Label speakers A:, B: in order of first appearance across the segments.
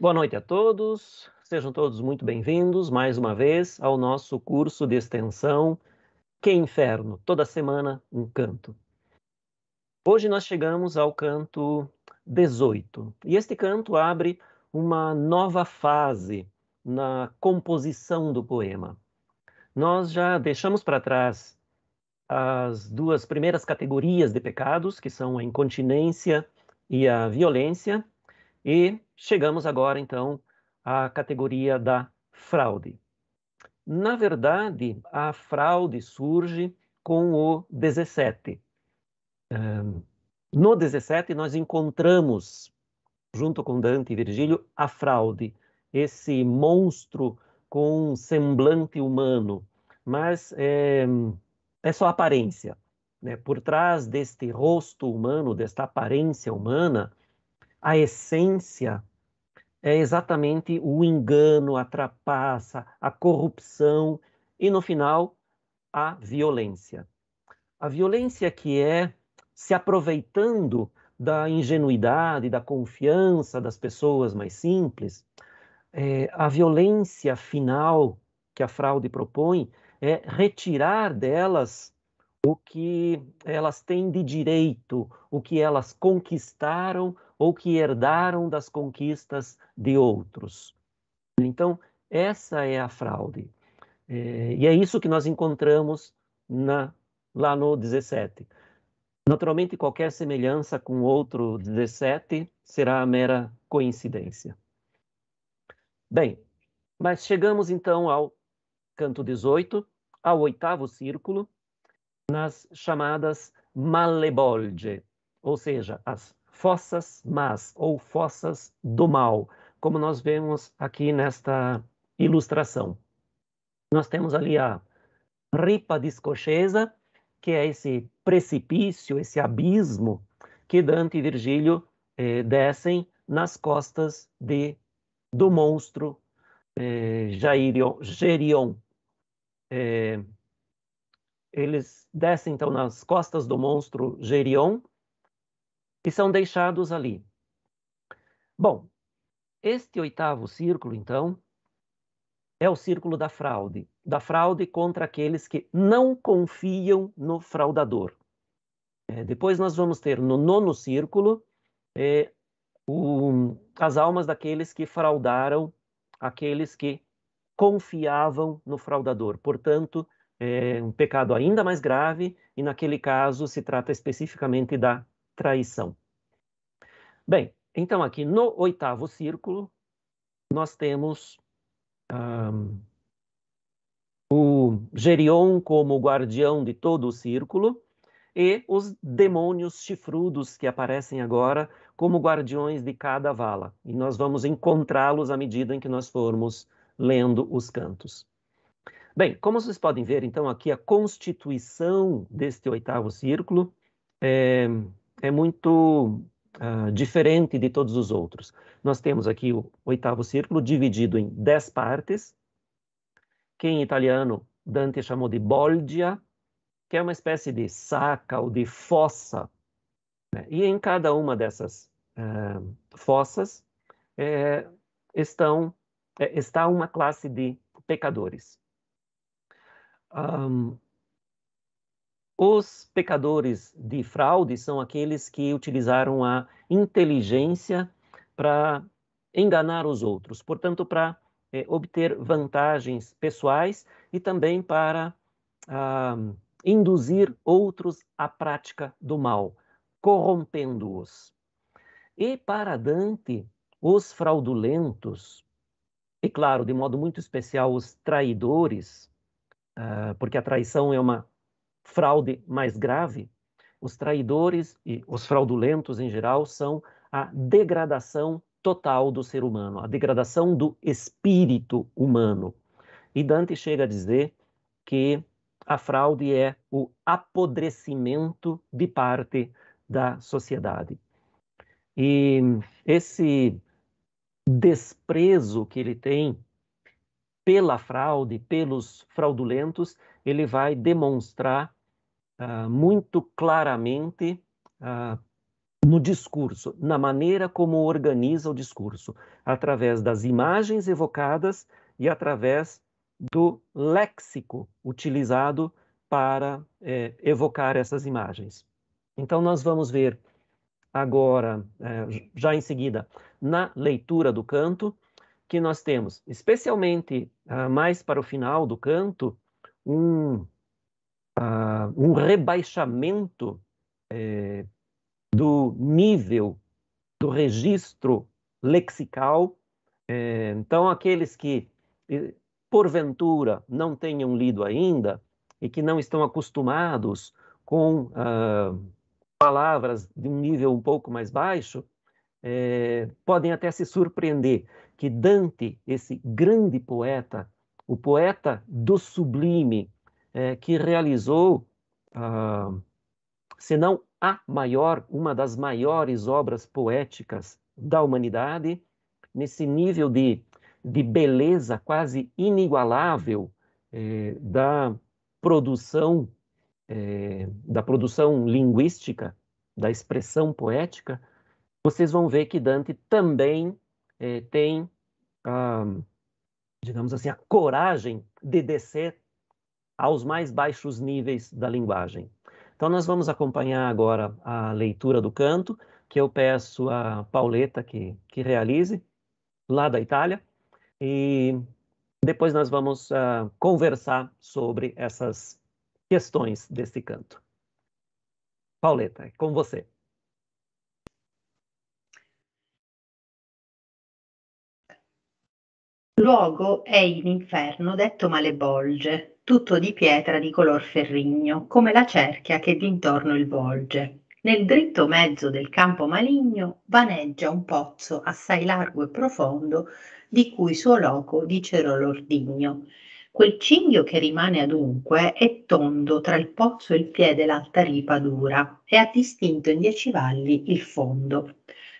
A: Boa noite a todos, sejam todos muito bem-vindos mais uma vez ao nosso curso de extensão Que Inferno, toda semana um canto. Hoje nós chegamos ao canto 18 e este canto abre uma nova fase na composição do poema. Nós já deixamos para trás as duas primeiras categorias de pecados, que são a incontinência e a violência, e chegamos agora, então, à categoria da fraude. Na verdade, a fraude surge com o 17. No 17, nós encontramos, junto com Dante e Virgílio, a fraude, esse monstro com um semblante humano, mas é, é só aparência. Né? Por trás deste rosto humano, desta aparência humana, a essência é exatamente o engano, a trapaça, a corrupção e, no final, a violência. A violência que é se aproveitando da ingenuidade, da confiança das pessoas mais simples, é, a violência final que a fraude propõe é retirar delas o que elas têm de direito, o que elas conquistaram ou que herdaram das conquistas de outros. Então, essa é a fraude. É, e é isso que nós encontramos na, lá no 17. Naturalmente, qualquer semelhança com outro 17 será mera coincidência. Bem, mas chegamos então ao canto 18, ao oitavo círculo, nas chamadas malebolge, ou seja, as fossas más ou fossas do mal, como nós vemos aqui nesta ilustração. Nós temos ali a ripa de Escochesa, que é esse precipício, esse abismo que Dante e Virgílio eh, descem nas costas de, do monstro eh, Jairion, Gerion. Eh, eles descem então nas costas do monstro Gerion que são deixados ali. Bom, este oitavo círculo, então, é o círculo da fraude, da fraude contra aqueles que não confiam no fraudador. É, depois nós vamos ter no nono círculo é, o, as almas daqueles que fraudaram, aqueles que confiavam no fraudador. Portanto, é um pecado ainda mais grave, e naquele caso se trata especificamente da traição. Bem, então aqui no oitavo círculo, nós temos um, o Gerion como guardião de todo o círculo e os demônios chifrudos que aparecem agora como guardiões de cada vala. E nós vamos encontrá-los à medida em que nós formos lendo os cantos. Bem, como vocês podem ver, então, aqui a constituição deste oitavo círculo é, é muito uh, diferente de todos os outros. Nós temos aqui o oitavo círculo dividido em dez partes, que em italiano Dante chamou de bolgia, que é uma espécie de saca ou de fossa. Né? E em cada uma dessas uh, fossas é, estão, é, está uma classe de pecadores. Um, os pecadores de fraude são aqueles que utilizaram a inteligência para enganar os outros, portanto, para é, eh, obter vantagens pessoais e também para ah, induzir outros à prática do mal, corrompendo-os. E para Dante, os fraudulentos, e claro, de modo muito especial, os traidores, ah, porque a traição é uma fraude mais grave, os traidores e os fraudulentos em geral são a degradação total do ser humano, a degradação do espírito humano. E Dante chega a dizer que a fraude é o apodrecimento de parte da sociedade. E esse desprezo que ele tem pela fraude, pelos fraudulentos, ele vai demonstrar ah, muito claramente uh, no discurso, na maneira como organiza o discurso, através das imagens evocadas e através do léxico utilizado para eh, evocar essas imagens. Então, nós vamos ver agora, eh, já em seguida, na leitura do canto, que nós temos, especialmente ah, mais para o final do canto, um uh, um rebaixamento é, do nível do registro lexical. É, então, aqueles que, eh, porventura, não tenham lido ainda e que não estão acostumados com uh, palavras de um nível um pouco mais baixo, é, podem até se surpreender que Dante, esse grande poeta, o poeta do sublime, é, que realizou, ah, se não a maior, uma das maiores obras poéticas da humanidade, nesse nível de, de beleza quase inigualável é, da produção é, da produção linguística, da expressão poética, vocês vão ver que Dante também é, tem, a, ah, digamos assim, a coragem de descer aos mais baixos níveis da linguagem. Então, nós vamos acompanhar agora a leitura do canto, que eu peço a Pauleta que, que realize, lá da Itália, e depois nós vamos uh, conversar sobre essas questões desse canto. Pauleta, é com você.
B: Luogo è in inferno, detto malebolge, tutto di pietra di color ferrigno, come la cerchia che d'intorno il volge. Nel dritto mezzo del campo maligno vaneggia un pozzo assai largo e profondo, di cui suo loco dicero l'ordigno. Quel cinghio che rimane adunque è tondo tra il pozzo e il piede l'alta ripa dura e ha distinto in dieci valli il fondo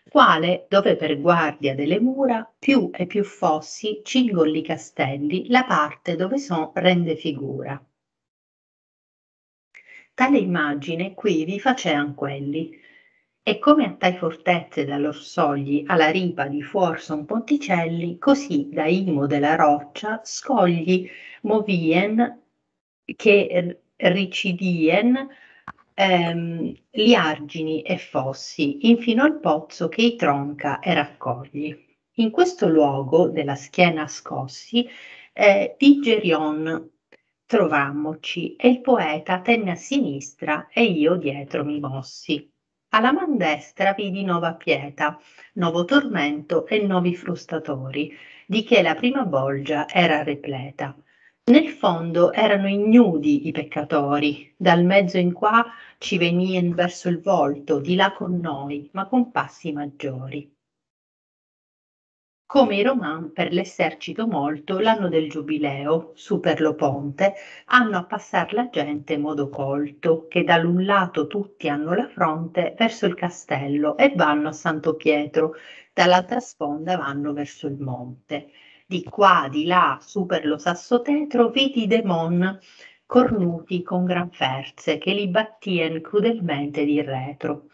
B: quale dove per guardia delle mura più e più fossi cingolli castelli la parte dove son rende figura. Tale immagine qui vi facean quelli, e come a tai fortezze da lor sogli alla ripa di fuor son ponticelli, così da imo della roccia scogli movien che ricidien ehm, argini e fossi, infino al pozzo che i tronca e raccogli. In questo luogo della schiena scossi, eh, di Gerion trovammoci e il poeta tenne a sinistra e io dietro mi mossi. Alla man destra vidi nuova pieta, nuovo tormento e nuovi frustatori, di che la prima bolgia era repleta. Nel fondo erano ignudi i peccatori, dal mezzo in qua ci venien verso il volto, di là con noi, ma con passi maggiori. Come i Roman per l'esercito molto, l'anno del giubileo, su per lo ponte, hanno a passar la gente modo colto, che da dall'un lato tutti hanno la fronte verso il castello e vanno a Santo Pietro, dall'altra sponda vanno verso il monte di qua, di là, su per lo sasso tetro, vidi demon cornuti con gran ferze che li battien crudelmente di retro.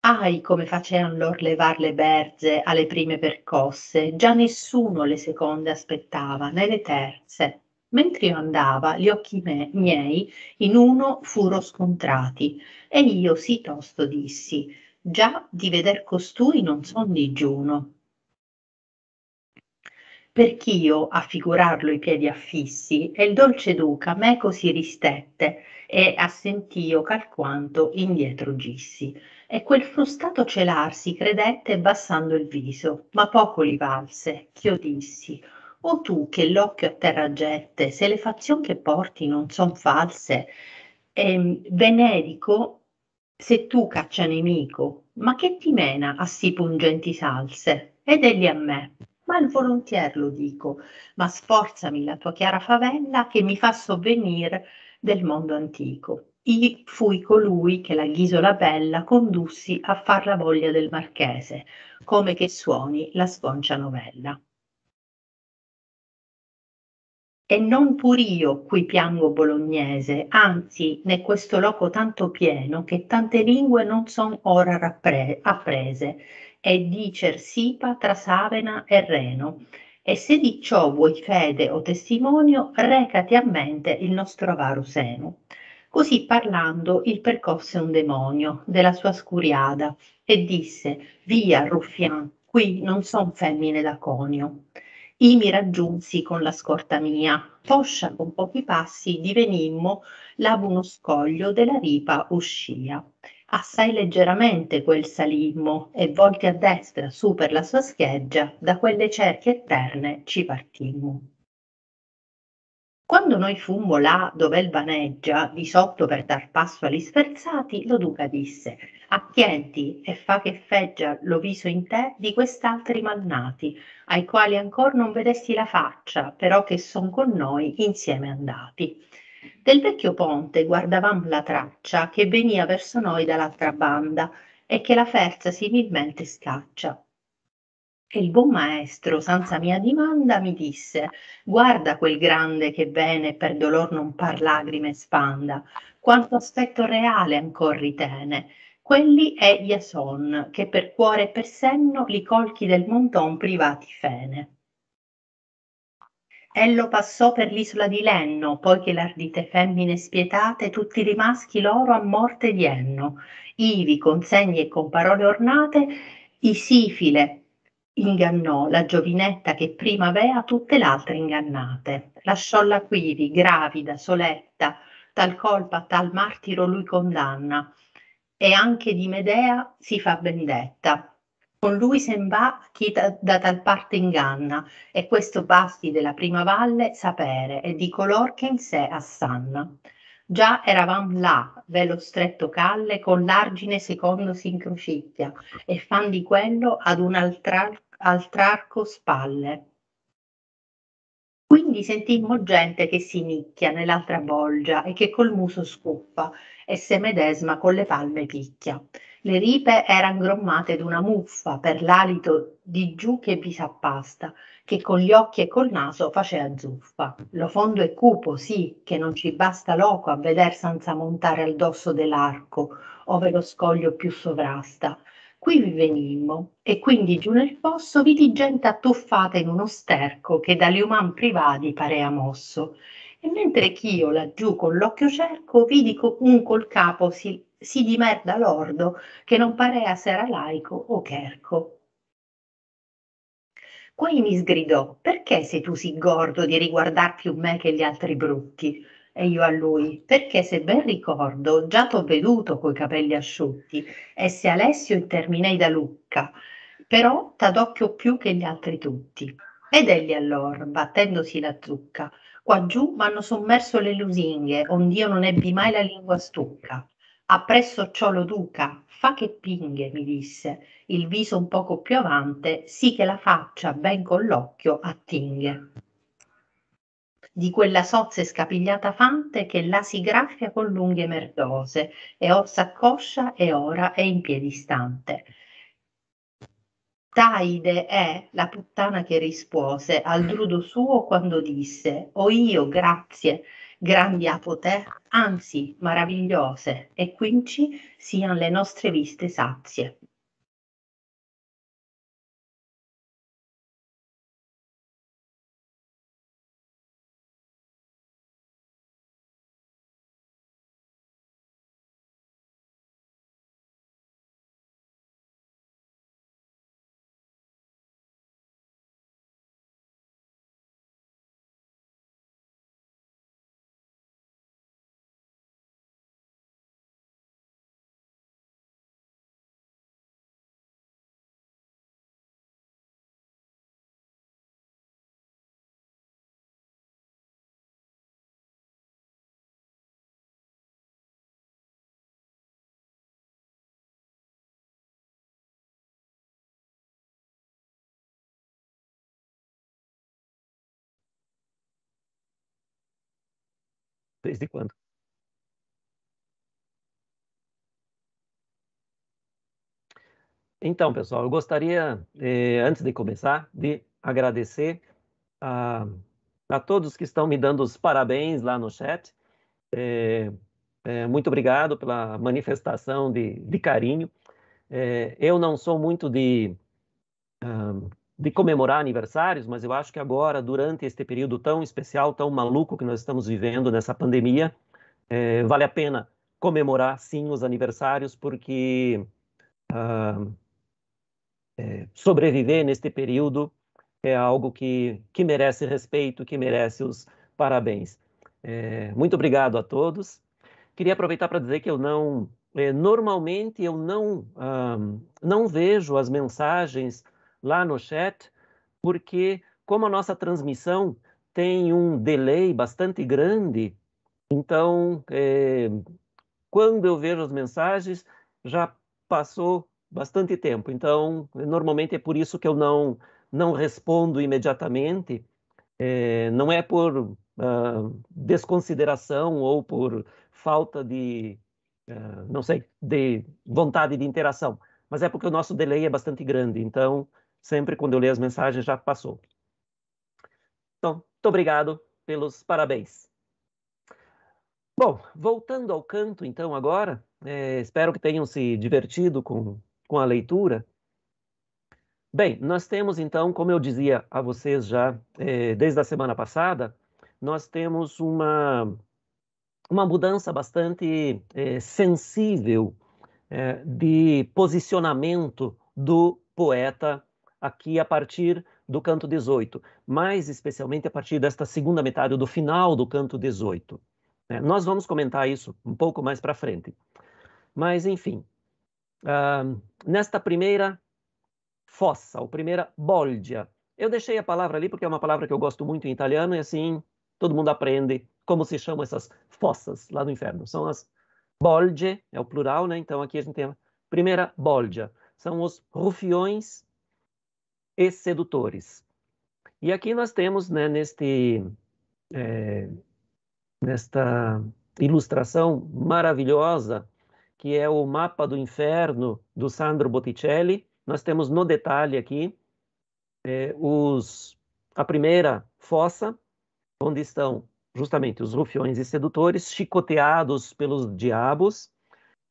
B: Ahi come facean lor levar le berze alle prime percosse, già nessuno le seconde aspettava, né le terze. Mentre io andava, gli occhi me, miei in uno furo scontrati, e io sì tosto dissi, già di veder costui non son digiuno per ch'io, a figurarlo i piedi affissi, e il dolce duca meco si ristette e assentio calquanto indietro gissi. E quel frustato celarsi credette bassando il viso, ma poco li valse, ch'io dissi, o tu che l'occhio a terra gette, se le fazion che porti non son false, ehm, venerico se tu caccia nemico, ma che ti mena a sì pungenti salse? Ed egli a me, ma volontier lo dico, ma sforzami la tua chiara favella che mi fa sovvenir del mondo antico. I fui colui che la ghisola bella condussi a far la voglia del marchese, come che suoni la sconcia novella. E non pur io qui piango bolognese, anzi, ne questo loco tanto pieno che tante lingue non son ora apprese, e di Cersipa tra Savena e Reno. E se di ciò vuoi fede o testimonio, recati a mente il nostro avaro seno. Così parlando il percosse un demonio della sua scuriada e disse, via ruffian, qui non son femmine da conio. I mi raggiunsi con la scorta mia, poscia con pochi passi divenimmo, là uno scoglio della ripa uscia assai leggeramente quel salimmo e volti a destra su per la sua scheggia da quelle cerchie eterne ci partimmo. Quando noi fummo là dov'el vaneggia, di sotto per dar passo agli sferzati, lo duca disse: Attienti e fa che feggia lo viso in te di quest'altri malnati, ai quali ancor non vedesti la faccia, però che son con noi insieme andati. Del vecchio ponte guardavamo la traccia che venia verso noi dall'altra banda e che la ferza similmente scaccia. E il buon maestro, senza mia dimanda, mi disse: Guarda quel grande che bene per dolor non par lagrime spanda, quanto aspetto reale ancor ritene. Quelli è Iason, che per cuore e per senno li colchi del monton privati fene. Ello passò per l'isola di Lenno, poi che l'ardite femmine spietate tutti i maschi loro a morte dienno, ivi con segni e con parole ornate, Isifile ingannò la giovinetta che prima avea tutte l'altre ingannate. Lasciolla quivi, gravida, soletta, tal colpa, tal martiro lui condanna, e anche di Medea si fa vendetta con lui sen va chi da, da tal parte inganna, e questo basti della prima valle sapere, e di color che in sé assanna. Già eravam là, ve lo stretto calle, con l'argine secondo s'incrociglia, e fan di quello ad un altr'arco spalle. Quindi sentimmo gente che si nicchia nell'altra bolgia e che col muso scuppa e se medesma con le palme picchia. Le ripe eran grommate d'una muffa per l'alito di giù che vi s'appasta, che con gli occhi e col naso facea zuffa. Lo fondo è cupo, sì, che non ci basta loco a veder senza montare al dosso dell'arco, ove lo scoglio più sovrasta. Qui vi venimmo, e quindi giù nel fosso vidi gente attuffata in uno sterco che dagli uman privati parea mosso. E mentre ch'io laggiù con l'occhio cerco, vidi un col capo si si dimerda lordo che non parea s'era laico o cherco. Poi mi sgridò, perché sei tu sì gordo di riguardar più me che gli altri brutti? E io a lui, perché se ben ricordo, già t'ho veduto coi capelli asciutti, e se Alessio interminei da Lucca, però t'adocchio più che gli altri tutti. Ed egli allora, battendosi la zucca, qua giù m'hanno sommerso le lusinghe, ond'io non ebbi mai la lingua stucca appresso ciò lo duca, fa che pinghe, mi disse, il viso un poco più avante, sì che la faccia ben con l'occhio attinghe. Di quella sozza e scapigliata fante che là si graffia con lunghe merdose, e or s'accoscia e ora è in piedi stante. Taide è la puttana che rispose al drudo suo quando disse, o io, grazie, grandi apote, anzi maravigliose, e quinci sian le nostre viste sazie.
A: Desde quando? Então, pessoal, eu gostaria, eh, antes de começar, de agradecer a, a, todos que estão me dando os parabéns lá no chat. Eh, eh, muito obrigado pela manifestação de, de carinho. É, eu não sou muito de um, ah, de comemorar aniversários, mas eu acho que agora, durante este período tão especial, tão maluco que nós estamos vivendo nessa pandemia, é, vale a pena comemorar sim os aniversários, porque ah, é, sobreviver neste período é algo que, que merece respeito, que merece os parabéns. É, muito obrigado a todos. Queria aproveitar para dizer que eu não, é, normalmente eu não, ah, não vejo as mensagens lá no chat, porque como a nossa transmissão tem um delay bastante grande, então é, quando eu vejo as mensagens já passou bastante tempo. Então normalmente é por isso que eu não não respondo imediatamente. É, não é por uh, desconsideração ou por falta de uh, não sei de vontade de interação, mas é porque o nosso delay é bastante grande. Então sempre quando eu ler as mensagens já passou. Então, muito obrigado pelos parabéns. Bom, voltando ao canto, então, agora, é, espero que tenham se divertido com, com a leitura. Bem, nós temos, então, como eu dizia a vocês já é, desde a semana passada, nós temos uma, uma mudança bastante é, sensível é, de posicionamento do poeta aqui a partir do canto 18, mais especialmente a partir desta segunda metade do final do canto 18. É, né? nós vamos comentar isso um pouco mais para frente. Mas, enfim, uh, nesta primeira fossa, ou primeira bolgia, eu deixei a palavra ali porque é uma palavra que eu gosto muito em italiano e assim todo mundo aprende como se chamam essas fossas lá no inferno. São as bolge, é o plural, né? Então aqui a gente tem a primeira bolgia. São os rufiões e sedutores. E aqui nós temos, né, neste, é, nesta ilustração maravilhosa, que é o Mapa do Inferno, do Sandro Botticelli, nós temos no detalhe aqui é, os, a primeira fossa, onde estão justamente os rufiões e sedutores, chicoteados pelos diabos,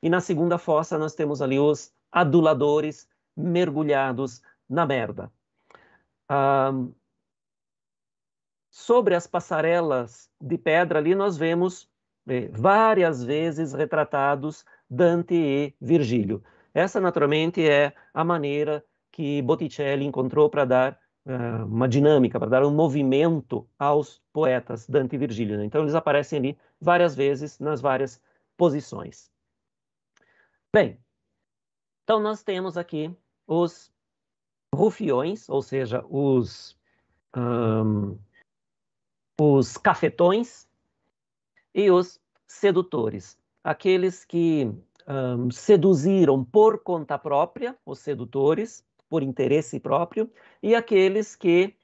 A: e na segunda fossa nós temos ali os aduladores mergulhados na merda sobre as passarelas de pedra ali, nós vemos várias vezes retratados Dante e Virgílio. Essa, naturalmente, é a maneira que Botticelli encontrou para dar uh, uma dinâmica, para dar um movimento aos poetas Dante e Virgílio. Né? Então, eles aparecem ali várias vezes, nas várias posições. Bem, então nós temos aqui os rufiões, ou seja, os, um, os cafetões, e os sedutores, aqueles que um, seduziram por conta própria, os sedutores, por interesse próprio, e aqueles que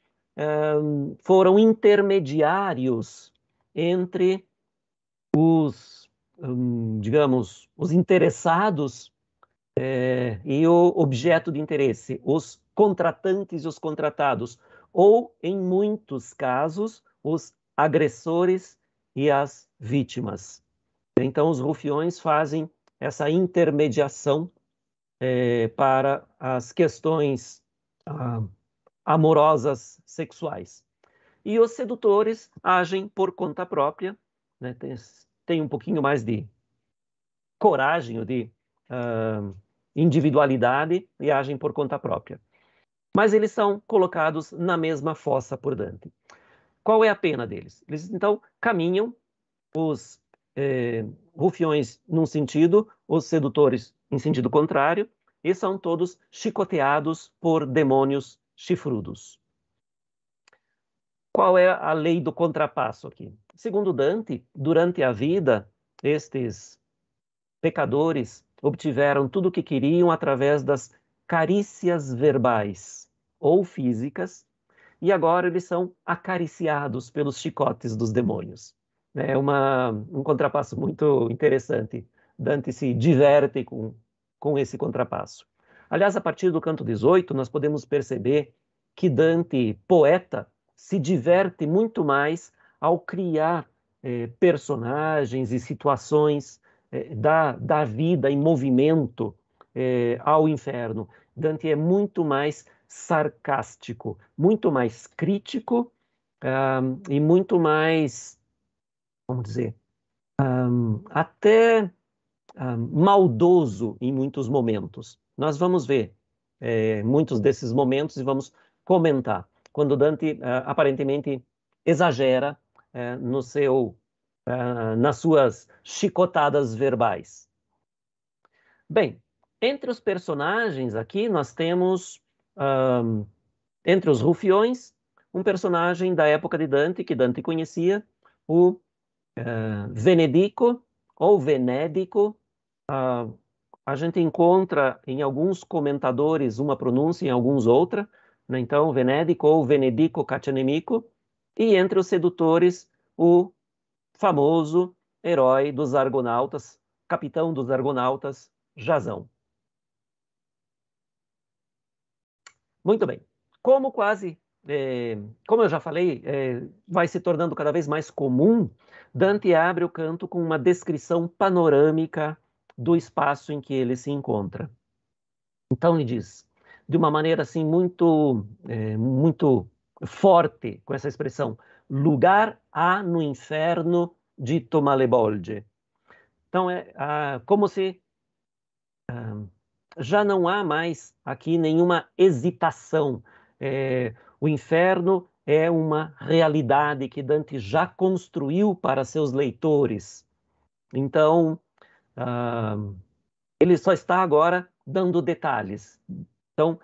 A: um, foram intermediários entre os, um, digamos, os interessados é, e o objeto de interesse, os contratantes e os contratados, ou, em muitos casos, os agressores e as vítimas. Então, os rufiões fazem essa intermediação é, para as questões ah, amorosas sexuais. E os sedutores agem por conta própria, né, tem, tem, um pouquinho mais de coragem ou de ah, individualidade e agem por conta própria mas eles são colocados na mesma fossa por Dante. Qual é a pena deles? Eles então caminham, os eh, rufiões num sentido, os sedutores em sentido contrário, e são todos chicoteados por demônios chifrudos. Qual é a lei do contrapasso aqui? Segundo Dante, durante a vida, estes pecadores obtiveram tudo o que queriam através das carícias verbais ou físicas, e agora eles são acariciados pelos chicotes dos demônios. É uma, um contrapasso muito interessante. Dante se diverte com, com esse contrapasso. Aliás, a partir do canto 18, nós podemos perceber que Dante, poeta, se diverte muito mais ao criar eh, personagens e situações eh, da, da vida em movimento eh, ao inferno. Dante é muito mais sarcástico, muito mais crítico um, e muito mais, vamos dizer, um, até um, maldoso em muitos momentos. Nós vamos ver é, muitos desses momentos e vamos comentar. Quando Dante uh, aparentemente exagera uh, no seu, uh, nas suas chicotadas verbais. Bem, entre os personagens aqui nós temos um, entre os rufiões, um personagem da época de Dante, que Dante conhecia, o uh, Venedico, ou Venédico. Uh, ah, a gente encontra em alguns comentadores uma pronúncia, em alguns outra. Né? Então, Venedico ou Venedico Catianemico. E entre os sedutores, o famoso herói dos Argonautas, capitão dos Argonautas, Jazão. Muito bem. Como quase, é, como eu já falei, é, vai se tornando cada vez mais comum, Dante abre o canto com uma descrição panorâmica do espaço em que ele se encontra. Então ele diz, de uma maneira assim muito, é, muito forte, com essa expressão, lugar há no inferno de Tomalebolge. Então é ah, como se ah, já não há mais aqui nenhuma hesitação. É, o inferno é uma realidade que Dante já construiu para seus leitores. Então, uh, ele só está agora dando detalhes. Então,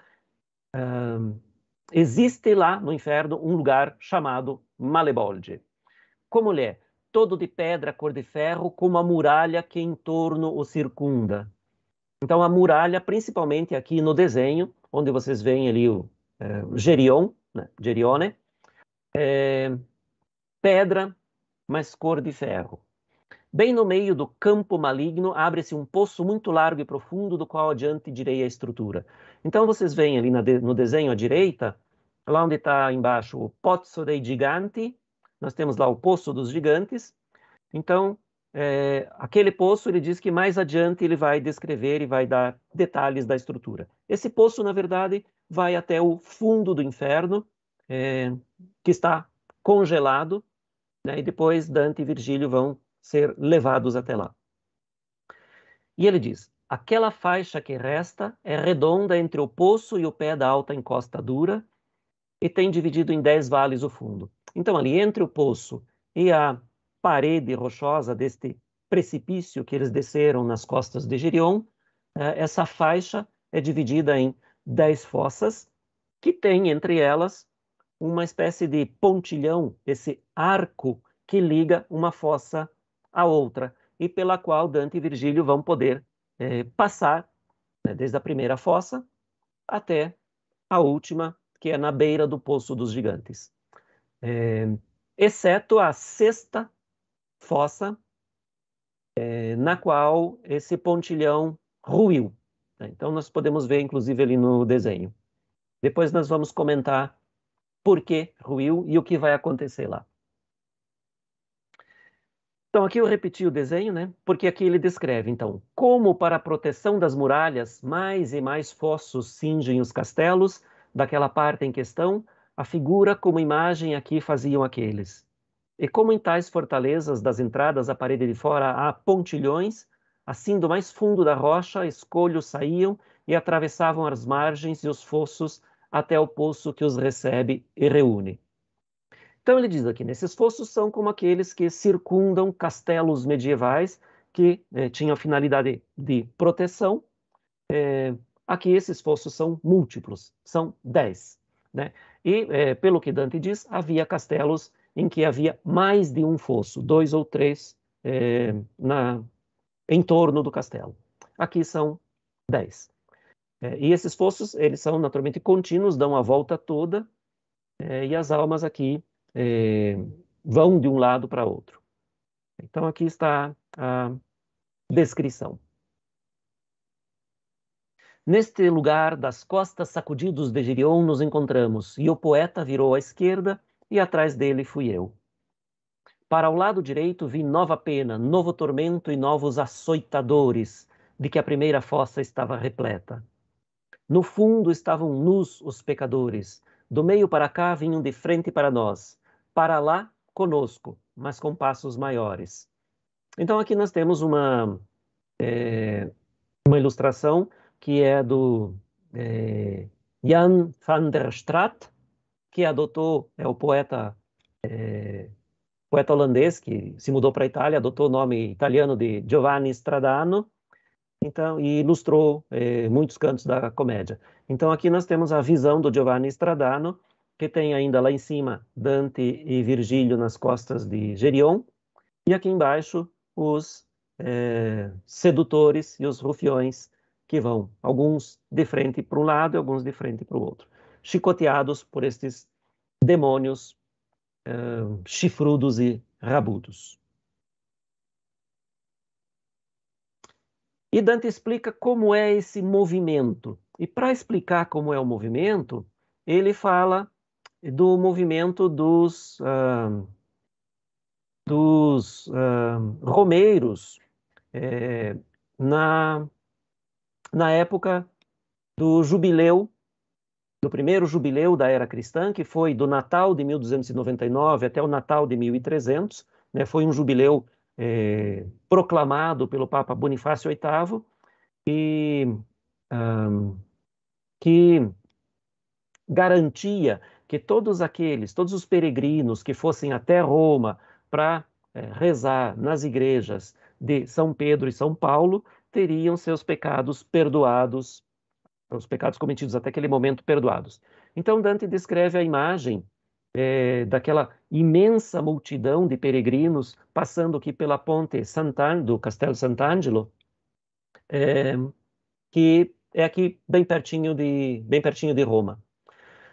A: uh, existe lá no inferno um lugar chamado Malebolge. Como ele é? Todo de pedra, cor de ferro, como a muralha que em torno o circunda. Então, a muralha, principalmente aqui no desenho, onde vocês veem ali o é, Gerion, né? Gerione, é, pedra, mas cor de ferro. Bem no meio do campo maligno, abre-se um poço muito largo e profundo, do qual adiante direi a estrutura. Então, vocês veem ali de, no desenho à direita, lá onde está embaixo o Pozzo dei Giganti, nós temos lá o Poço dos Gigantes. Então, é, aquele poço, ele diz que mais adiante ele vai descrever e vai dar detalhes da estrutura. Esse poço, na verdade, vai até o fundo do inferno, é, que está congelado, né, e depois Dante e Virgílio vão ser levados até lá. E ele diz: aquela faixa que resta é redonda entre o poço e o pé da alta encosta dura e tem dividido em dez vales o fundo. Então, ali entre o poço e a parede rochosa deste precipício que eles desceram nas costas de Gerion, né, essa faixa é dividida em dez fossas, que tem entre elas uma espécie de pontilhão, esse arco que liga uma fossa à outra, e pela qual Dante e Virgílio vão poder é, passar né, desde a primeira fossa até a última, que é na beira do Poço dos Gigantes. É, exceto a sexta fossa é, na qual esse pontilhão ruiu. Né? Então, nós podemos ver, inclusive, ali no desenho. Depois nós vamos comentar por que ruiu e o que vai acontecer lá. Então, aqui eu repeti o desenho, né? Porque aqui ele descreve, então, como para a proteção das muralhas, mais e mais fossos cingem os castelos, daquela parte em questão, a figura como imagem aqui faziam aqueles. E como em tais fortalezas, das entradas à parede de fora há pontilhões, assim do mais fundo da rocha, escolhos saíam e atravessavam as margens e os fossos até o poço que os recebe e reúne. Então ele diz aqui, nesses fossos são como aqueles que circundam castelos medievais que eh, tinham a finalidade de proteção. Eh, aqui esses fossos são múltiplos, são dez. Né? E, eh, pelo que Dante diz, havia castelos em que havia mais de um fosso, dois ou três é, na, em torno do castelo. Aqui são dez. É, e esses fossos, eles são naturalmente contínuos, dão a volta toda, é, e as almas aqui vão de um lado para outro. Então aqui está a descrição. Neste lugar das costas sacudidos de Girion nos encontramos, e o poeta virou à esquerda e atrás dele fui eu. Para o lado direito vi nova pena, novo tormento e novos açoitadores, de que a primeira fossa estava repleta. No fundo estavam nus os pecadores, do meio para cá vinham de frente para nós, para lá conosco, mas com passos maiores. Então aqui nós temos uma, é, uma ilustração que é do é, Jan van der Straat, que adotou é o poeta é, poeta holandês que se mudou para a Itália, adotou o nome italiano de Giovanni Stradano, então e ilustrou é, muitos cantos da comédia. Então aqui nós temos a visão do Giovanni Stradano, que tem ainda lá em cima Dante e Virgílio nas costas de Gerion, e aqui embaixo os é, sedutores e os rufiões que vão alguns de frente para um lado e alguns de frente para o outro chicoteados por estes demônios uh, chifrudos e rabudos. E Dante explica como é esse movimento. E para explicar como é o movimento, ele fala do movimento dos, uh, dos uh, romeiros é, na, na época do jubileu do primeiro jubileu da era cristã, que foi do Natal de 1299 até o Natal de 1300. Né, foi um jubileu é, proclamado pelo Papa Bonifácio VIII e um, que garantia que todos aqueles, todos os peregrinos que fossem até Roma para é, rezar nas igrejas de São Pedro e São Paulo teriam seus pecados perdoados os pecados cometidos até aquele momento perdoados. Então Dante descreve a imagem é, daquela imensa multidão de peregrinos passando aqui pela ponte Sant'Angelo, do Castelo Sant'Angelo, é, que é aqui bem pertinho de bem pertinho de Roma.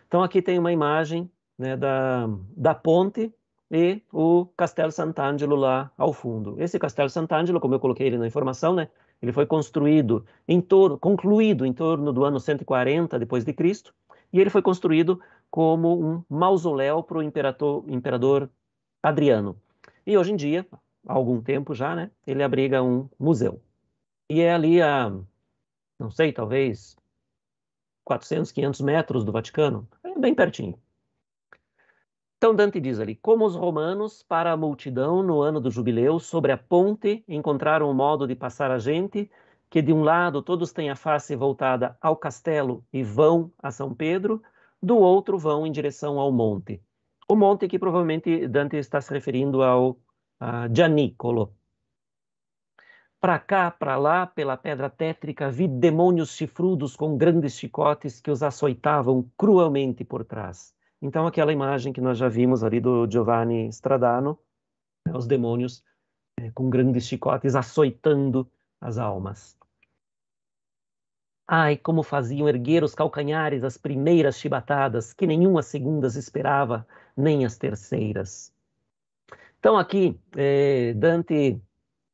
A: Então aqui tem uma imagem né, da, da ponte e o Castelo Sant'Angelo lá ao fundo. Esse Castelo Sant'Angelo, como eu coloquei ele na informação, né, ele foi construído em torno, concluído em torno do ano 140 depois de Cristo, e ele foi construído como um mausoléu para o imperador, imperador Adriano. E hoje em dia, há algum tempo já, né, ele abriga um museu. E é ali a, não sei, talvez 400, 500 metros do Vaticano, é bem pertinho. Então, Dante diz ali: Como os romanos, para a multidão, no ano do jubileu, sobre a ponte, encontraram o um modo de passar a gente, que de um lado todos têm a face voltada ao castelo e vão a São Pedro, do outro vão em direção ao monte. O monte que provavelmente Dante está se referindo ao Gianicolo. Para cá, para lá, pela pedra tétrica, vi demônios chifrudos com grandes chicotes que os açoitavam cruelmente por trás. Então, aquela imagem que nós já vimos ali do Giovanni Stradano, né, os demônios é, com grandes chicotes açoitando as almas. Ai, como faziam erguer os calcanhares as primeiras chibatadas, que nenhuma as segundas esperava, nem as terceiras. Então, aqui, é, Dante,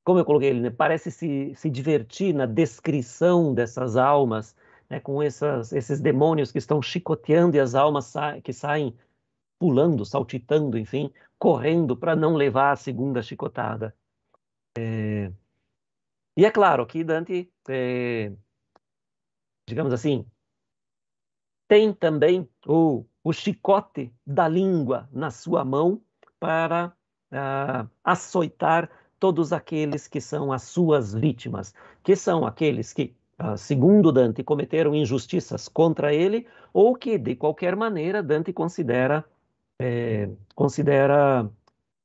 A: como eu coloquei ele, né, parece se, se divertir na descrição dessas almas né, com essas, esses demônios que estão chicoteando e as almas sa que saem pulando, saltitando, enfim, correndo para não levar a segunda chicotada. É... E é claro que Dante, é... digamos assim, tem também o, o chicote da língua na sua mão para uh, açoitar todos aqueles que são as suas vítimas, que são aqueles que ah, segundo Dante, cometeram injustiças contra ele, ou que, de qualquer maneira, Dante considera, é, considera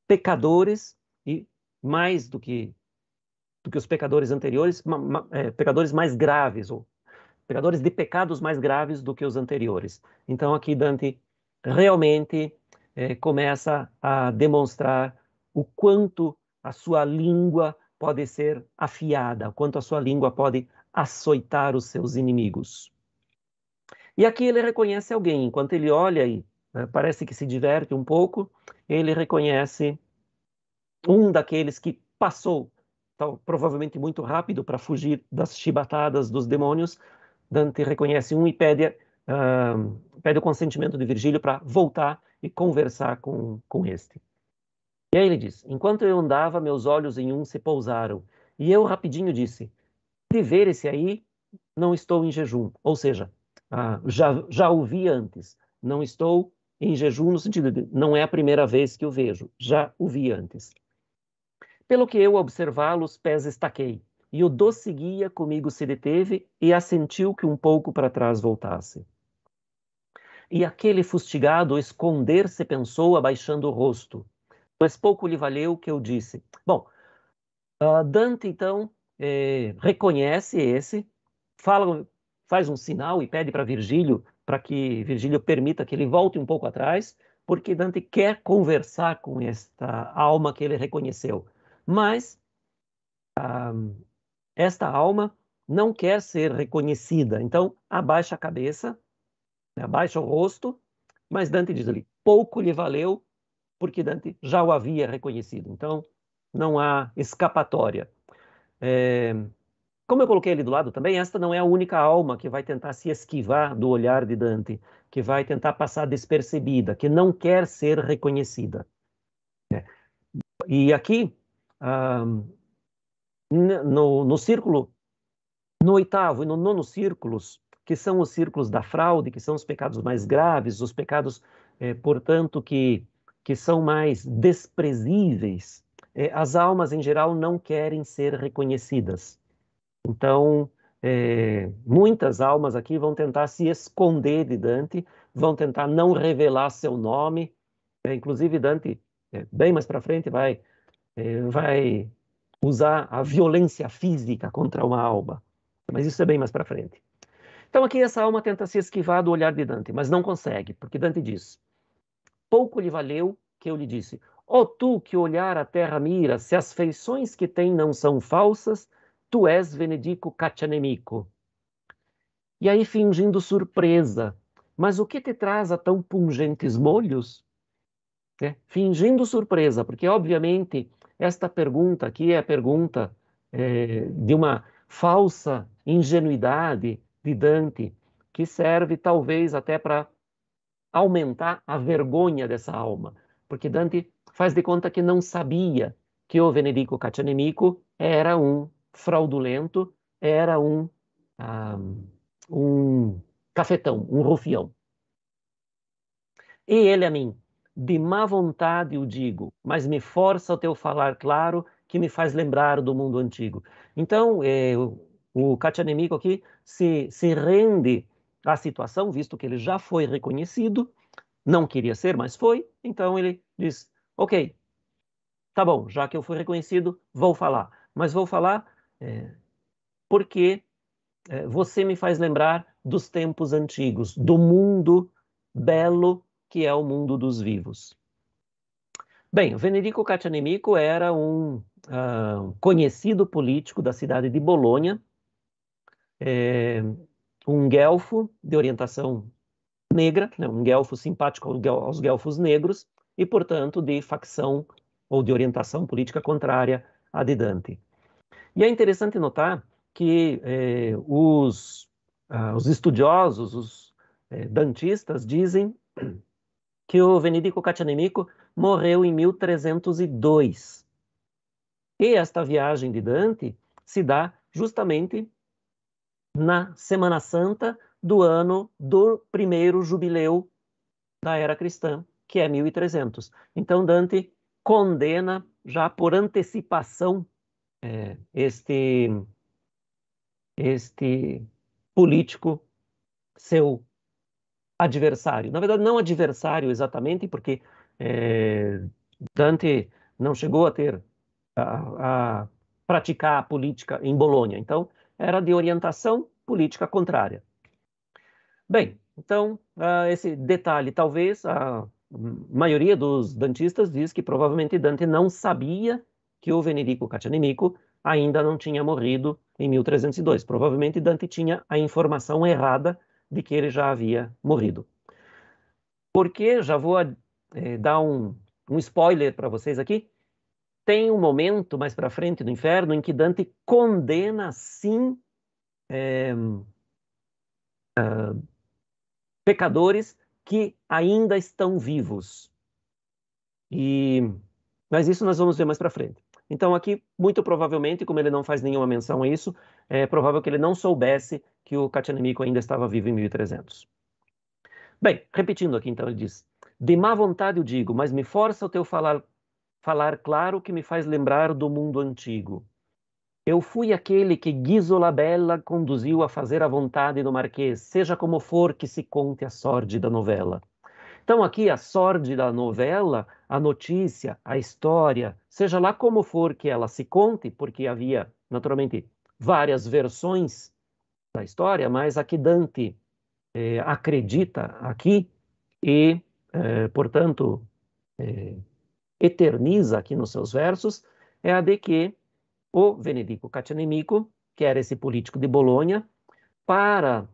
A: pecadores, e mais do que, do que os pecadores anteriores, ma, ma, é, pecadores mais graves, ou pecadores de pecados mais graves do que os anteriores. Então, aqui Dante realmente é, começa a demonstrar o quanto a sua língua pode ser afiada, o quanto a sua língua pode açoitar os seus inimigos. E aqui ele reconhece alguém, enquanto ele olha e né, parece que se diverte um pouco, ele reconhece um daqueles que passou, tal, provavelmente muito rápido, para fugir das chibatadas dos demônios. Dante reconhece um e pede, uh, pede o consentimento de Virgílio para voltar e conversar com, com este. E aí ele diz: Enquanto eu andava, meus olhos em um se pousaram, e eu rapidinho disse: ver esse aí, não estou em jejum. Ou seja, ah, já, já o vi antes, não estou em jejum no sentido de não é a primeira vez que o vejo, já o vi antes. Pelo que eu observá-lo, os pés estaquei, e o do guia comigo se deteve e assentiu que um pouco para trás voltasse. E aquele fustigado esconder-se pensou, abaixando o rosto. Mas pouco lhe valeu o que eu disse. Bom, uh, Dante, então, é, reconhece esse, fala, faz um sinal e pede para Virgílio, para que Virgílio permita que ele volte um pouco atrás, porque Dante quer conversar com esta alma que ele reconheceu. Mas ah, esta alma não quer ser reconhecida, então abaixa a cabeça, né, abaixa o rosto, mas Dante diz ali: pouco lhe valeu, porque Dante já o havia reconhecido. Então não há escapatória. É, como eu coloquei ali do lado também, esta não é a única alma que vai tentar se esquivar do olhar de Dante, que vai tentar passar despercebida, que não quer ser reconhecida. É. E aqui, ah, no, no círculo, no oitavo e no nono círculos, que são os círculos da fraude, que são os pecados mais graves, os pecados, eh, portanto, que, que são mais desprezíveis, é, as almas em geral não querem ser reconhecidas. Então, é, muitas almas aqui vão tentar se esconder de Dante, vão tentar não revelar seu nome. É, inclusive, Dante, é, bem mais para frente, vai, é, vai usar a violência física contra uma alma. Mas isso é bem mais para frente. Então, aqui essa alma tenta se esquivar do olhar de Dante, mas não consegue, porque Dante diz: Pouco lhe valeu que eu lhe disse, Ó tu que olhar a terra mira, se as feições que tem não são falsas, tu és Venedico Caccianemico. E aí fingindo surpresa, mas o que te traz a tão pungentes molhos? É, fingindo surpresa, porque obviamente esta pergunta aqui é a pergunta é, de uma falsa ingenuidade de Dante, que serve talvez até para aumentar a vergonha dessa alma, porque Dante faz de conta que não sabia que o Venerico Caccianemico era um fraudulento, era um, ah, um cafetão, um rufião. E ele a mim, de má vontade o digo, mas me força o teu falar claro, que me faz lembrar do mundo antigo. Então, eh, o, o Caccianemico aqui se, se rende à situação, visto que ele já foi reconhecido, não queria ser, mas foi, então ele diz, Ok, tá bom, já que eu fui reconhecido, vou falar. Mas vou falar é, porque é, você me faz lembrar dos tempos antigos, do mundo belo que é o mundo dos vivos. Bem, Venerico Catanemico era um uh, conhecido político da cidade de Bolonha, é, um guelfo de orientação negra, né, um guelfo simpático aos guelfos negros, e, portanto, de facção ou de orientação política contrária à de Dante. E é interessante notar que eh, os, ah, os, estudiosos, os eh, dantistas, dizem que o Venedico Catianemico morreu em 1302. E esta viagem de Dante se dá justamente na Semana Santa do ano do primeiro jubileu da era cristã, que é 1300. Então, Dante condena já por antecipação é, este, este político seu adversário. Na verdade, não adversário exatamente, porque é, Dante não chegou a ter a, a praticar a política em Bolonha. Então, era de orientação política contrária. Bem, então uh, esse detalhe talvez uh, maioria dos dantistas diz que provavelmente Dante não sabia que o Venerico Catinimico ainda não tinha morrido em 1302. Provavelmente Dante tinha a informação errada de que ele já havia morrido. Porque, já vou eh, dar um, um spoiler para vocês aqui, tem um momento mais para frente do inferno em que Dante condena, sim, eh, ah, pecadores que ainda estão vivos. E mas isso nós vamos ver mais para frente. Então aqui muito provavelmente, como ele não faz nenhuma menção a isso, é provável que ele não soubesse que o Catianemico ainda estava vivo em 1300. Bem, repetindo aqui então ele diz: de má vontade eu digo, mas me força o teu falar falar claro que me faz lembrar do mundo antigo. Eu fui aquele que Ghisola Bella conduziu a fazer a vontade do Marquês, seja como for que se conte a sorte da novela. Então, aqui, a sorte da novela, a notícia, a história, seja lá como for que ela se conte, porque havia, naturalmente, várias versões da história, mas a que Dante eh, acredita aqui e, eh, portanto, eh, eterniza aqui nos seus versos, é a de que o Venedico Catinemico, que era esse político de Bolonha, para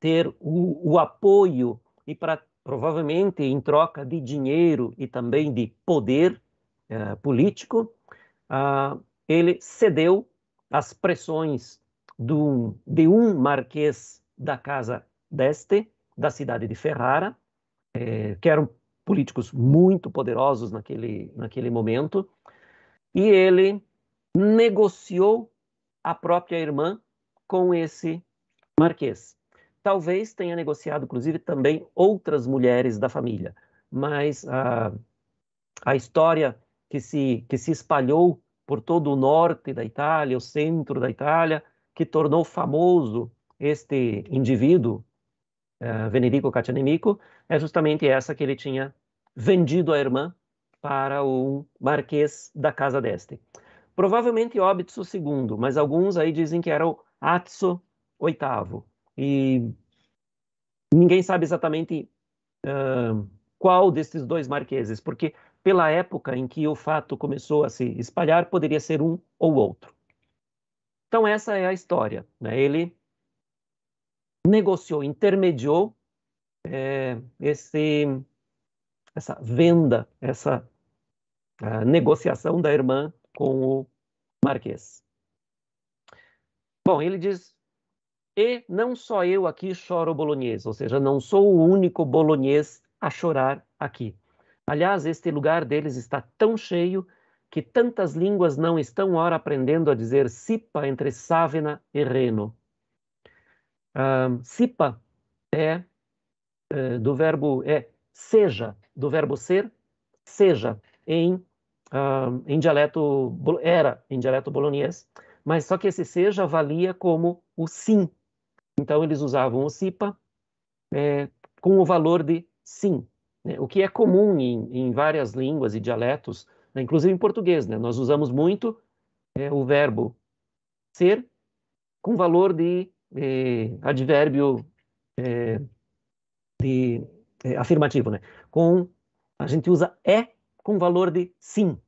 A: ter o, o apoio e para provavelmente em troca de dinheiro e também de poder eh, político, ah, ele cedeu às pressões do, de um marquês da Casa d'Este, da cidade de Ferrara, eh, que eram políticos muito poderosos naquele, naquele momento, e ele negociou a própria irmã com esse marquês. Talvez tenha negociado, inclusive, também outras mulheres da família, mas a, a história que se, que se espalhou por todo o norte da Itália, o centro da Itália, que tornou famoso este indivíduo, eh, Venerico Catianemico, é justamente essa que ele tinha vendido a irmã para o marquês da casa deste. Provavelmente Óbitos II, mas alguns aí dizem que era o Atso VIII. E ninguém sabe exatamente uh, qual desses dois marqueses, porque pela época em que o fato começou a se espalhar, poderia ser um ou outro. Então, essa é a história. Né? Ele negociou, intermediou é, esse, essa venda, essa negociação da irmã com o Marquês. Bom, ele diz: E não só eu aqui choro bolonhês, ou seja, não sou o único bolonês a chorar aqui. Aliás, este lugar deles está tão cheio que tantas línguas não estão ora aprendendo a dizer Sipa entre Sávena e Reno. Um, sipa é, é do verbo é seja, do verbo ser, seja em uh, em dialeto era em dialeto bolonês, mas só que esse seja valia como o sim. Então eles usavam o SIPA é, com o valor de sim, né? o que é comum em, em várias línguas e dialetos, né? inclusive em português. Né? Nós usamos muito é, o verbo ser com valor de é, advérbio é, de é, afirmativo, né? Com a gente usa é com valor de sim.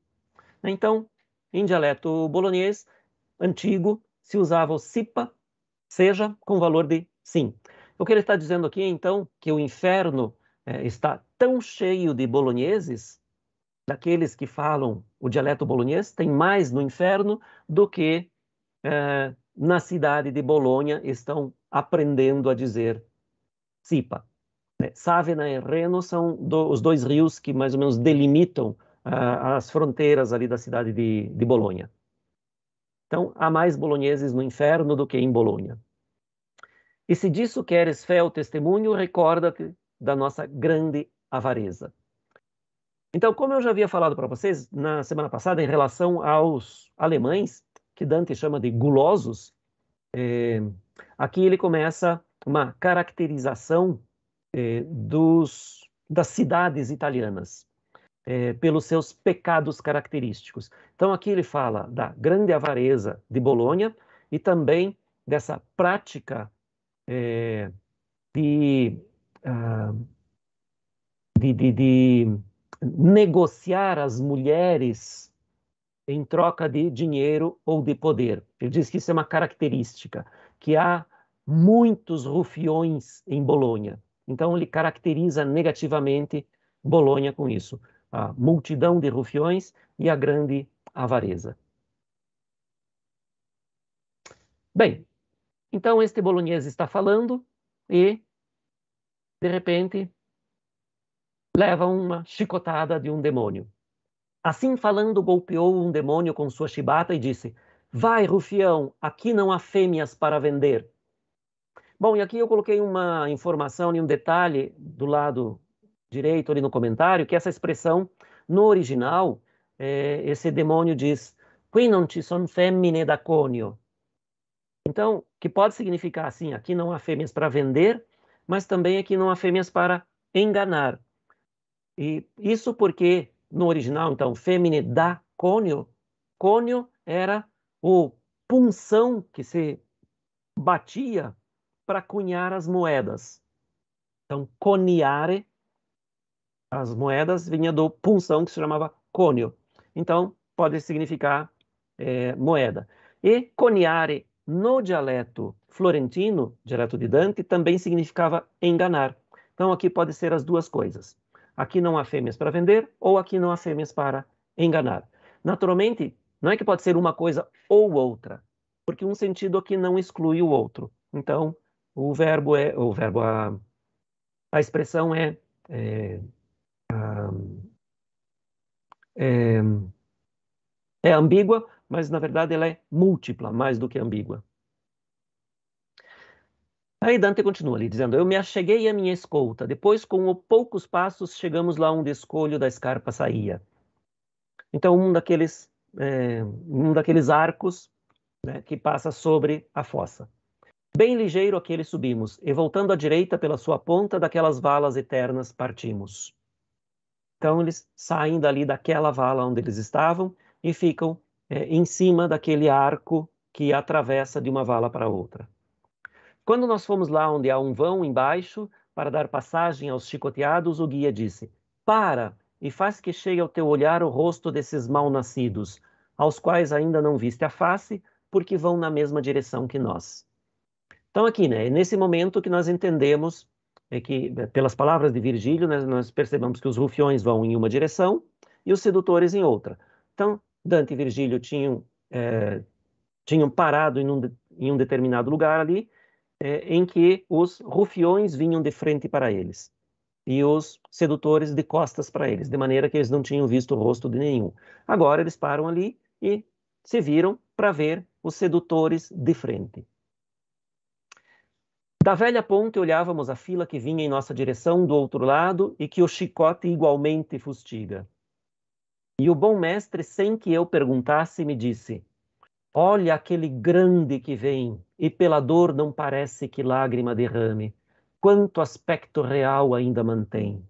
A: Então, em dialeto bolonês antigo, se usava o sipa, seja, com valor de sim. O que ele está dizendo aqui, então, que o inferno é, está tão cheio de bologneses, daqueles que falam o dialeto bolognês, tem mais no inferno do que é, na cidade de Bolonha estão aprendendo a dizer sipa. É, Sávena né, e Reno são do, os dois rios que mais ou menos delimitam ah, as fronteiras ali da cidade de, de Bolonha. Então, há mais bolonheses no inferno do que em Bolonha. E se disso queres fé ou testemunho, recorda-te da nossa grande avareza. Então, como eu já havia falado para vocês na semana passada em relação aos alemães, que Dante chama de gulosos, é, aqui ele começa uma caracterização eh, dos, das cidades italianas, eh, pelos seus pecados característicos. Então, aqui ele fala da grande avareza de Bolonha e também dessa prática eh, de, ah, de, de, de negociar as mulheres em troca de dinheiro ou de poder. Ele diz que isso é uma característica, que há muitos rufiões em Bolonha. Então, ele caracteriza negativamente Bolonha com isso. A multidão de rufiões e a grande avareza. Bem, então este bolonhês está falando e, de repente, leva uma chicotada de um demônio. Assim falando, golpeou um demônio com sua chibata e disse: Vai, rufião, aqui não há fêmeas para vender. Bom, e aqui eu coloquei uma informação e um detalhe do lado direito ali no comentário, que essa expressão, no original, é, esse demônio diz qui non ci son femmine da conio. Então, que pode significar assim, aqui não há fêmeas para vender, mas também aqui não há fêmeas para enganar. E isso porque no original, então, fêmea da cônio, cônio era o punção que se batia para cunhar as moedas. Então, coniare, as moedas, vinha do punção que se chamava cônio. Então, pode significar é, moeda. E coniare, no dialeto florentino, dialeto de Dante, também significava enganar. Então, aqui pode ser as duas coisas. Aqui não há fêmeas para vender ou aqui não há fêmeas para enganar. Naturalmente, não é que pode ser uma coisa ou outra, porque um sentido aqui não exclui o outro. Então, o verbo é, o verbo a, a expressão é, é, é, é ambígua, mas na verdade ela é múltipla, mais do que ambígua. Aí Dante continua ali, dizendo: Eu me acheguei à minha escolta. Depois, com poucos passos, chegamos lá onde escolho da escarpa saía. Então, um daqueles, é, um daqueles arcos né, que passa sobre a fossa. Bem ligeiro aquele subimos, e voltando à direita pela sua ponta daquelas valas eternas partimos. Então eles saem dali daquela vala onde eles estavam e ficam é, em cima daquele arco que atravessa de uma vala para outra. Quando nós fomos lá onde há um vão embaixo para dar passagem aos chicoteados, o guia disse: Para e faz que chegue ao teu olhar o rosto desses mal-nascidos, aos quais ainda não viste a face, porque vão na mesma direção que nós. Então, aqui, né, nesse momento que nós entendemos é que, né, pelas palavras de Virgílio, né, nós percebemos que os rufiões vão em uma direção e os sedutores em outra. Então, Dante e Virgílio tinham, é, tinham parado em um, em um determinado lugar ali, é, em que os rufiões vinham de frente para eles e os sedutores de costas para eles, de maneira que eles não tinham visto o rosto de nenhum. Agora eles param ali e se viram para ver os sedutores de frente. Da velha ponte olhávamos a fila que vinha em nossa direção do outro lado e que o chicote igualmente fustiga. E o bom mestre, sem que eu perguntasse, me disse: Olha aquele grande que vem, e pela dor não parece que lágrima derrame. Quanto aspecto real ainda mantém.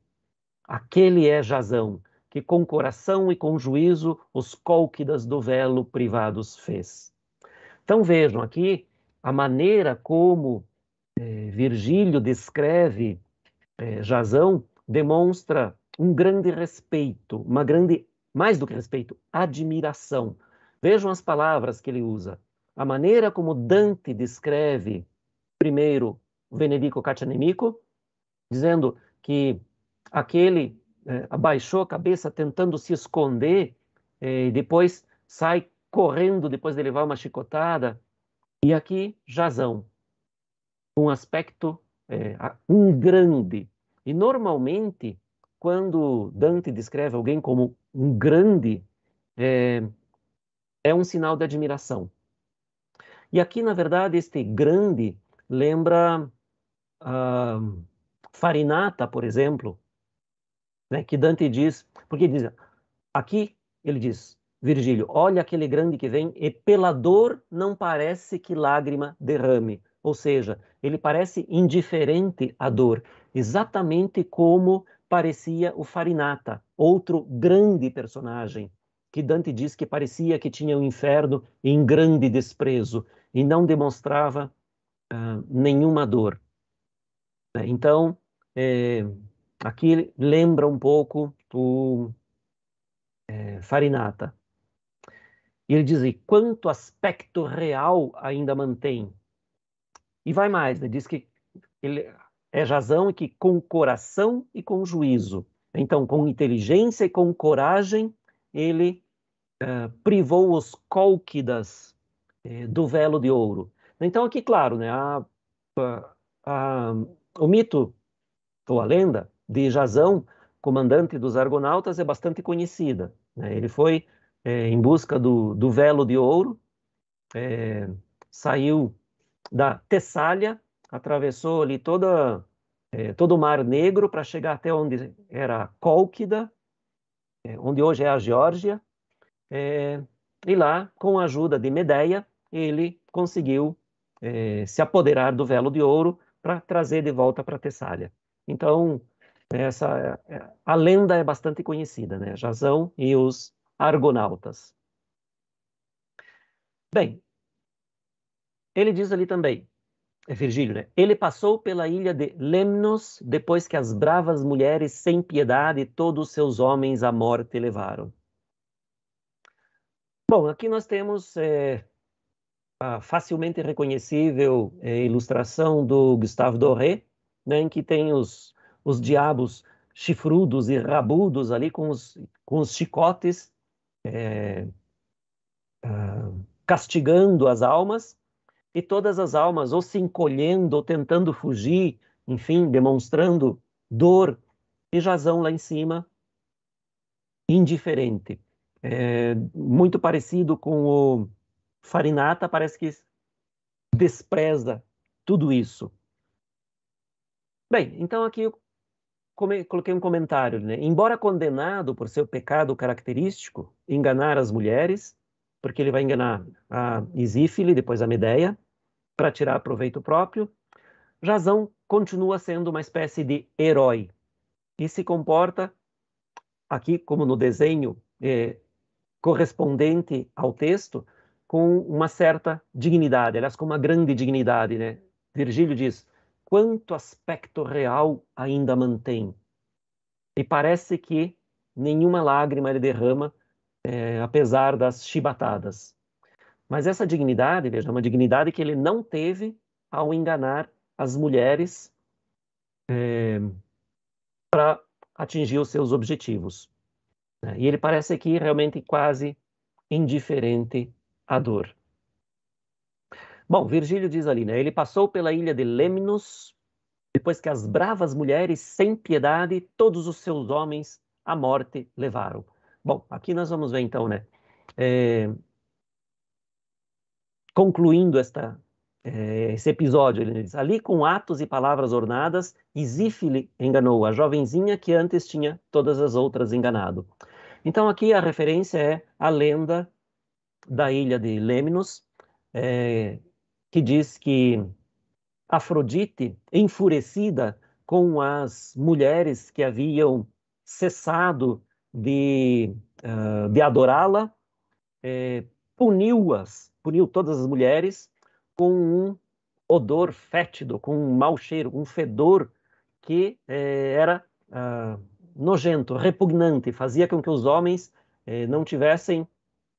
A: Aquele é Jazão, que com coração e com juízo os cólquidas do velo privados fez. Então vejam aqui a maneira como é, Virgílio descreve eh, é, Jasão, demonstra um grande respeito, uma grande, mais do que respeito, admiração. Vejam as palavras que ele usa. A maneira como Dante descreve, primeiro, Venedico Cacianemico, dizendo que aquele é, abaixou a cabeça tentando se esconder, e depois sai correndo depois de levar uma chicotada. E aqui, Jazão, um aspecto, é, um grande. E normalmente, quando Dante descreve alguém como um grande, é, é um sinal de admiração. E aqui, na verdade, este grande lembra uh, Farinata, por exemplo, né, que Dante diz, porque diz, aqui ele diz, Virgílio, olha aquele grande que vem e pela dor não parece que lágrima derrame. Ou seja, ele parece indiferente à dor, exatamente como parecia o Farinata, outro grande personagem que Dante diz que parecia que tinha o um inferno em grande desprezo e não demonstrava uh, nenhuma dor. Então, é, aqui lembra um pouco o é, Farinata. Ele diz: quanto aspecto real ainda mantém, e vai mais, né? diz que ele é razão que com coração e com juízo. Então, com inteligência e com coragem, ele eh, privou os cólquidas eh, do velo de ouro. Então, aqui, claro, né, a, a, a, o mito ou a lenda de Jazão, comandante dos argonautas, é bastante conhecida. Né? Ele foi eh, em busca do, do, velo de ouro, saiu da Tessália, atravessou ali toda, é, todo o Mar Negro para chegar até onde era Cólquida, é, onde hoje é a Geórgia, é, e lá, com a ajuda de Medeia, ele conseguiu se apoderar do velo de ouro para trazer de volta para Tessália. Então, essa a lenda é bastante conhecida, né? Jasão e os Argonautas. Bem, ele diz ali também, é Virgílio, né? Ele passou pela ilha de Lemnos depois que as bravas mulheres sem piedade todos seus homens à morte levaram. Bom, aqui nós temos é, a facilmente reconhecível é, ilustração do Gustave Doré, né, em que tem os, os diabos chifrudos e rabudos ali com os, com os chicotes é, ah, castigando as almas e todas as almas ou se encolhendo ou tentando fugir, enfim, demonstrando dor, e Jazão lá em cima, indiferente. É, muito parecido com o Farinata, parece que despreza tudo isso. Bem, então aqui eu coloquei um comentário. Né? Embora condenado por seu pecado característico, enganar as mulheres, porque ele vai enganar a Isífile, depois a Medeia, para tirar proveito próprio. Jazão continua sendo uma espécie de herói e se comporta, aqui como no desenho eh, correspondente ao texto, com uma certa dignidade, aliás, com uma grande dignidade. Né? Virgílio diz: quanto aspecto real ainda mantém? E parece que nenhuma lágrima ele derrama é, apesar das chibatadas. Mas essa dignidade, veja, é uma dignidade que ele não teve ao enganar as mulheres é, para atingir os seus objetivos. Né? E ele parece aqui realmente quase indiferente à dor. Bom, Virgílio diz ali, né? Ele passou pela ilha de Lemnos, depois que as bravas mulheres, sem piedade, todos os seus homens à morte levaram. Bom, aqui nós vamos ver então, né? É... Concluindo esta, é, esse episódio, ele diz: Ali com atos e palavras ornadas, Isífile enganou a jovenzinha que antes tinha todas as outras enganado. Então aqui a referência é a lenda da ilha de Lemnos, é, que diz que Afrodite, enfurecida com as mulheres que haviam cessado de, uh, de adorá-la, é, puniu-as, puniu todas as mulheres com um odor fétido, com um mau cheiro, um fedor que é, era uh, nojento, repugnante, fazia com que os homens é, não tivessem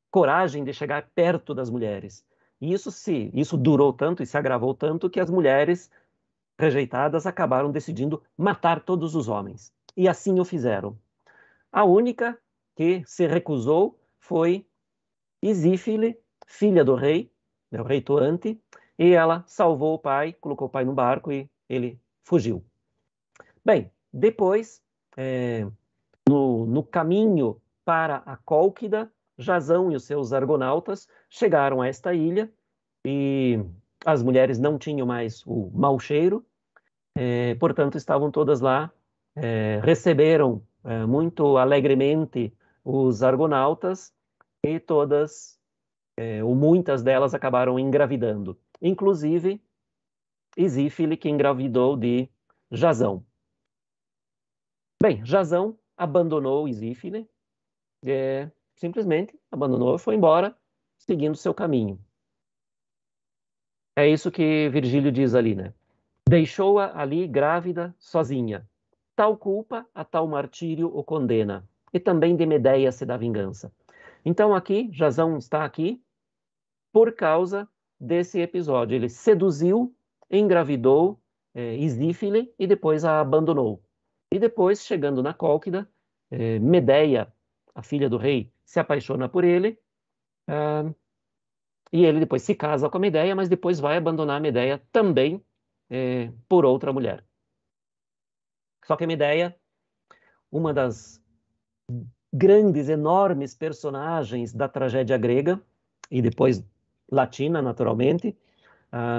A: coragem de chegar perto das mulheres. E isso se isso durou tanto e se agravou tanto que as mulheres rejeitadas acabaram decidindo matar todos os homens. E assim o fizeram. A única que se recusou foi Isífile, filha do rei, né, o rei Toante, e ela salvou o pai, colocou o pai no barco e ele fugiu. Bem, depois, é, no, no, caminho para a Cólquida, Jazão e os seus argonautas chegaram a esta ilha e as mulheres não tinham mais o mau cheiro, é, portanto, estavam todas lá, é, receberam é, muito alegremente os argonautas e todas, é, ou muitas delas, acabaram engravidando. Inclusive, Isífile, que engravidou de Jazão. Bem, Jazão abandonou Isífile, é, simplesmente abandonou e foi embora, seguindo seu caminho. É isso que Virgílio diz ali, né? Deixou-a ali grávida, sozinha tal culpa a tal martírio o condena. E também de Medeia se dá vingança. Então aqui, Jazão está aqui por causa desse episódio. Ele seduziu, engravidou é, Isífile e depois a abandonou. E depois, chegando na Cólquida, é, Medeia, a filha do rei, se apaixona por ele. Ah, e ele depois se casa com a Medeia, mas depois vai abandonar a Medeia também é, por outra mulher. Só que a Medeia, uma das grandes, enormes personagens da tragédia grega e depois latina, naturalmente,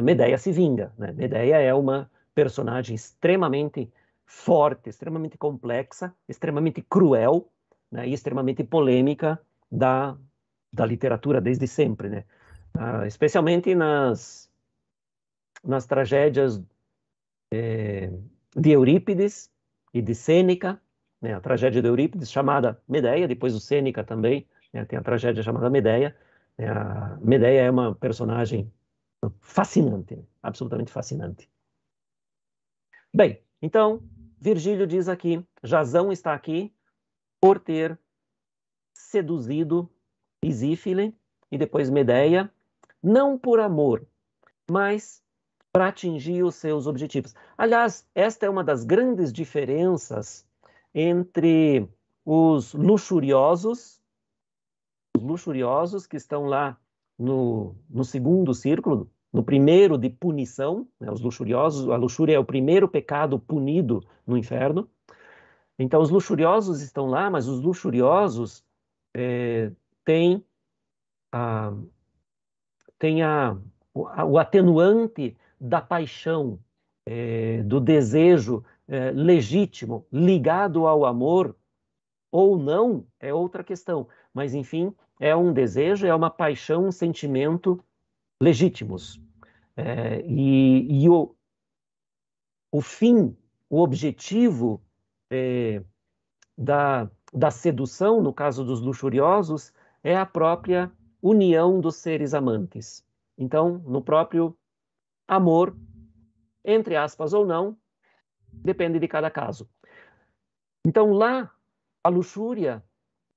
A: Medeia se vinga. Né? Medeia é uma personagem extremamente forte, extremamente complexa, extremamente cruel né? e extremamente polêmica da, da literatura desde sempre, né? Uh, especialmente nas, nas tragédias eh, de Eurípides e de Sêneca, né, a tragédia de Eurípides, chamada Medeia, depois o Sêneca também né, tem a tragédia chamada Medeia. Né, a Medeia é uma personagem fascinante, absolutamente fascinante. Bem, então, Virgílio diz aqui: Jazão está aqui por ter seduzido Isífile e depois Medeia, não por amor, mas para atingir os seus objetivos. Aliás, esta é uma das grandes diferenças entre os luxuriosos, os luxuriosos que estão lá no, no segundo círculo, no primeiro de punição, né, os luxuriosos, a luxúria é o primeiro pecado punido no inferno. Então, os luxuriosos estão lá, mas os luxuriosos é, têm, a, têm a, o, a, o atenuante da paixão, é, do desejo é, legítimo ligado ao amor ou não é outra questão. Mas, enfim, é um desejo, é uma paixão, um sentimento legítimos. É, e, e o, o fim, o objetivo é, da, da sedução, no caso dos luxuriosos, é a própria união dos seres amantes. Então, no próprio amor, entre aspas ou não, depende de cada caso. Então lá, a luxúria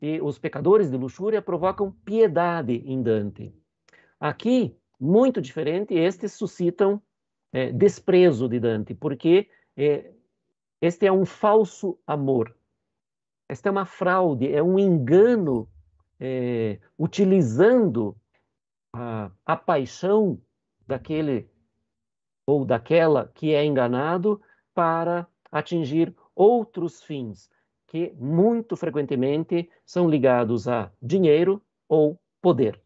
A: e os pecadores de luxúria provocam piedade em Dante. Aqui, muito diferente, estes suscitam é, desprezo de Dante, porque é, este é um falso amor. Esta é uma fraude, é um engano é, utilizando a, a, paixão daquele ou daquela que é enganado para atingir outros fins que muito frequentemente são ligados a dinheiro ou poder.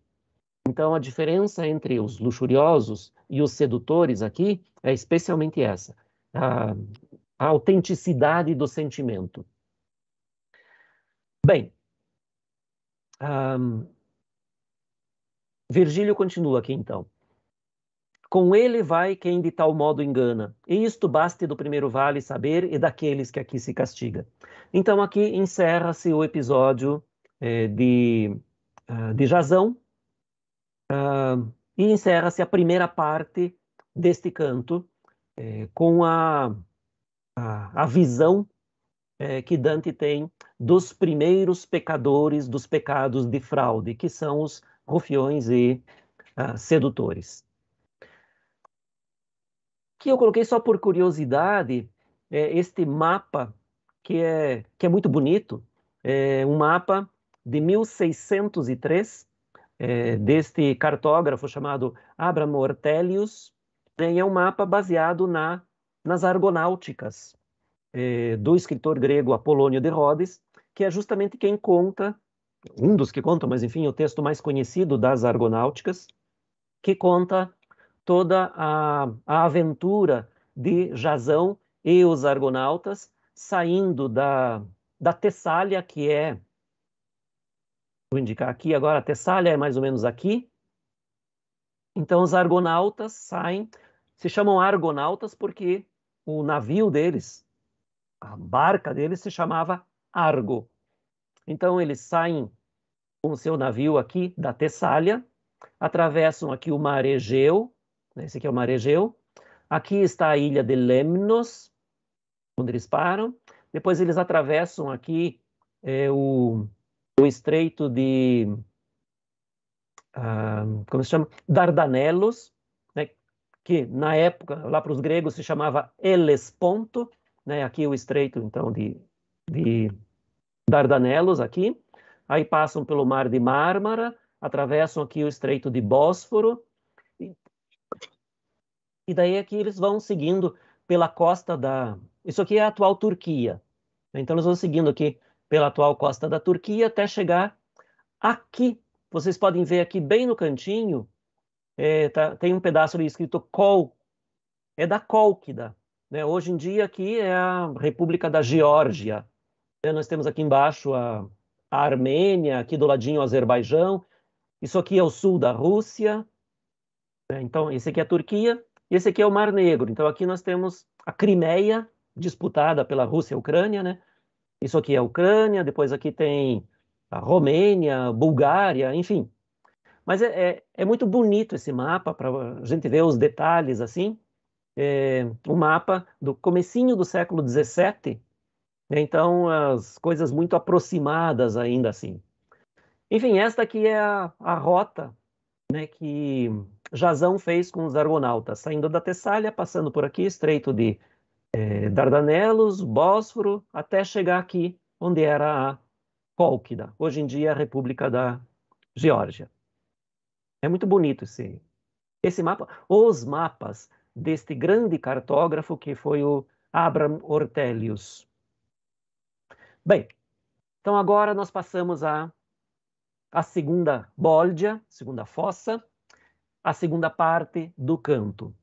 A: Então, a diferença entre os luxuriosos e os sedutores aqui é especialmente essa, a, a autenticidade do sentimento. Bem, um, Virgílio continua aqui então com ele vai quem de tal modo engana. E isto baste do primeiro vale saber e daqueles que aqui se castiga. Então aqui encerra-se o episódio eh, de, uh, de Jazão uh, e encerra-se a primeira parte deste canto eh, com a, a, a visão eh, que Dante tem dos primeiros pecadores dos pecados de fraude, que são os rufiões e uh, sedutores que eu coloquei só por curiosidade é, este mapa que é, que é muito bonito, é um mapa de 1603 é, deste cartógrafo chamado Abraham Ortelius, né, e é um mapa baseado na, nas argonáuticas é, do escritor grego Apolônio de Rhodes, que é justamente quem conta, um dos que conta, mas enfim, o texto mais conhecido das argonáuticas, que conta toda a, a aventura de Jasão e os argonautas saindo da, da Tessália, que é. Vou indicar aqui agora, a Tessália é mais ou menos aqui. Então os argonautas saem, se chamam argonautas porque o navio deles, a barca deles se chamava Argo. Então eles saem com o seu navio aqui da Tessália, atravessam aqui o mar Egeu, né? Esse aqui é o mar Egeu. Aqui está a ilha de Lemnos, onde eles param. Depois eles atravessam aqui é, o, o estreito de. Ah, como se chama? Dardanelos, né? que na época, lá para os gregos, se chamava Helesponto. Né? Aqui o estreito, então, de, de Dardanelos, aqui. Aí passam pelo mar de Mármara, atravessam aqui o estreito de Bósforo, e daí é que eles vão seguindo pela costa da. Isso aqui é a atual Turquia. Né? Então eles vão seguindo aqui pela atual costa da Turquia até chegar aqui. Vocês podem ver aqui bem no cantinho, é, tá, tem um pedaço ali escrito Kol. É da Kolkida. Né? Hoje em dia aqui é a República da Geórgia. Né? Nós temos aqui embaixo a, a Armênia, aqui do ladinho o Azerbaijão. Isso aqui é o sul da Rússia. Né? Então, esse aqui é a Turquia. E esse aqui é o Mar Negro. Então aqui nós temos a Crimeia, disputada pela Rússia e Ucrânia, né? Isso aqui é a Ucrânia, depois aqui tem a Romênia, Bulgária, enfim. Mas é, é, é muito bonito esse mapa, para a gente ver os detalhes assim. É, um mapa do comecinho do século XVII, né? então as coisas muito aproximadas ainda assim. Enfim, esta aqui é a, a rota né, que Jazão fez com os argonautas, saindo da Tessália, passando por aqui, estreito de é, Dardanelos, Bósforo, até chegar aqui, onde era a Cólquida, hoje em dia a República da Geórgia. É muito bonito esse, esse mapa, os mapas deste grande cartógrafo que foi o Abram Ortelius. Bem, então agora nós passamos à a, a segunda bóldia, segunda fossa, a segunda parte do canto.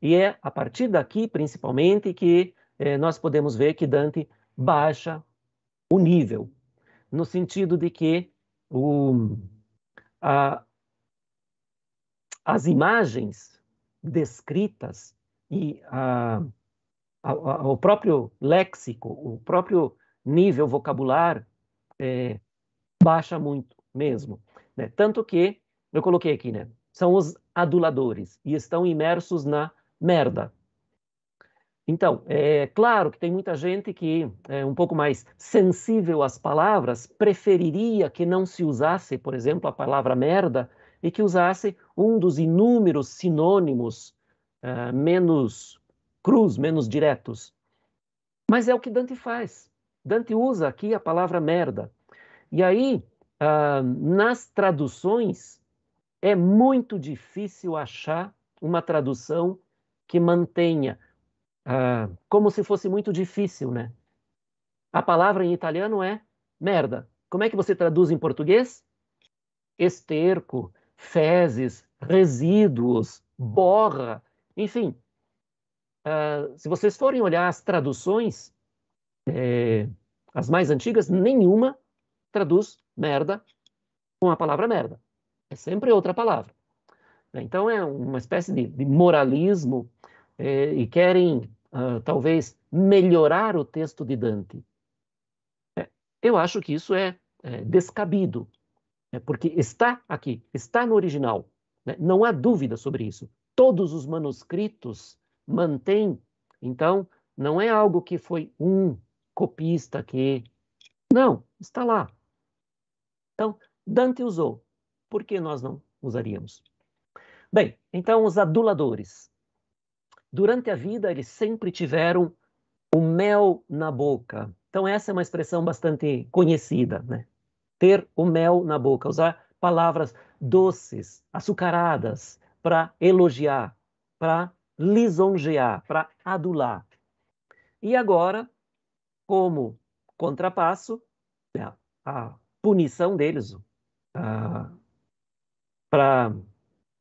A: E é a partir daqui, principalmente, que eh, nós podemos ver que Dante baixa o nível, no sentido de que o, a, as imagens descritas e a, a, o próprio léxico, o próprio nível vocabular eh, baixa muito mesmo. Né? Tanto que, eu coloquei aqui, né? são os aduladores e estão imersos na merda. Então, é claro que tem muita gente que é um pouco mais sensível às palavras, preferiria que não se usasse, por exemplo, a palavra merda e que usasse um dos inúmeros sinônimos uh, menos cruz, menos diretos. Mas é o que Dante faz. Dante usa aqui a palavra merda. E aí, uh, nas traduções, é muito difícil achar uma tradução que mantenha, ah, como se fosse muito difícil, né? A palavra em italiano é merda. Como é que você traduz em português? Esterco, fezes, resíduos, borra, enfim. Uh, se vocês forem olhar as traduções, é, as mais antigas, nenhuma traduz merda com a palavra merda. É sempre outra palavra. Né? Então é uma espécie de, de moralismo é, e querem uh, talvez melhorar o texto de Dante. É, eu acho que isso é, é descabido, né? porque está aqui, está no original. Né? Não há dúvida sobre isso. Todos os manuscritos mantêm. Então não é algo que foi um copista que não está lá. Então Dante usou por que nós não usaríamos? Bem, então os aduladores. Durante a vida, eles sempre tiveram o mel na boca. Então, essa é uma expressão bastante conhecida, né? Ter o mel na boca, usar palavras doces, açucaradas, para elogiar, para lisonjear, para adular. E agora, como contrapasso, né, a, punição deles, a, para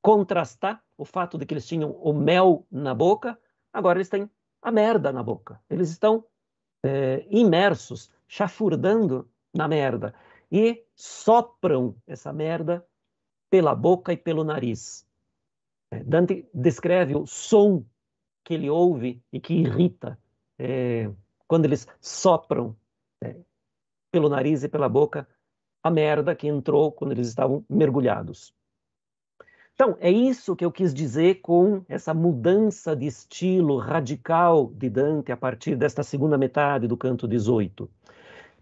A: contrastar o fato de que eles tinham o mel na boca, agora eles têm a merda na boca. Eles estão é, imersos, chafurdando na merda e sopram essa merda pela boca e pelo nariz. É, Dante descreve o som que ele ouve e que irrita é, quando eles sopram é, pelo nariz e pela boca a merda que entrou quando eles estavam mergulhados. Então, é isso que eu quis dizer com essa mudança de estilo radical de Dante a partir desta segunda metade do canto 18.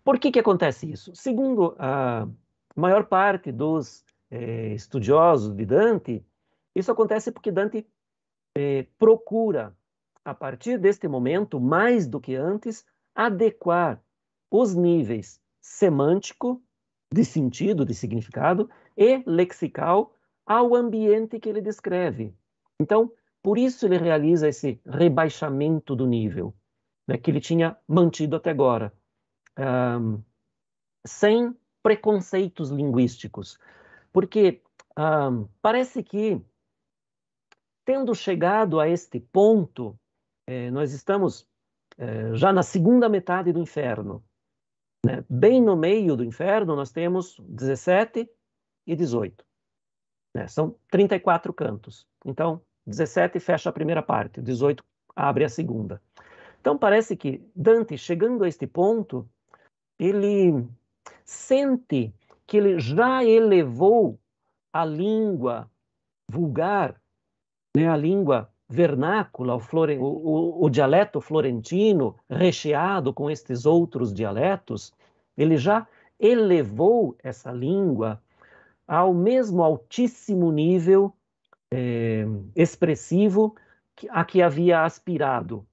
A: Por que, que acontece isso? Segundo a maior parte dos eh, estudiosos de Dante, isso acontece porque Dante eh, procura, a partir deste momento, mais do que antes, adequar os níveis semântico, de sentido, de significado, e lexical ao ambiente que ele descreve. Então, por isso ele realiza esse rebaixamento do nível né, que ele tinha mantido até agora, um, sem preconceitos linguísticos. Porque um, parece que, tendo chegado a este ponto, eh, nós estamos eh, já na segunda metade do inferno. Né? Bem no meio do inferno, nós temos 17 e 18. Né? São 34 cantos. Então, 17 fecha a primeira parte, 18 abre a segunda. Então, parece que Dante, chegando a este ponto, ele sente que ele já elevou a língua vulgar, né? a língua vernácula, o, flore... o, o, o dialeto florentino, recheado com estes outros dialetos, ele já elevou essa língua ao mesmo altíssimo nível é, expressivo a que havia aspirado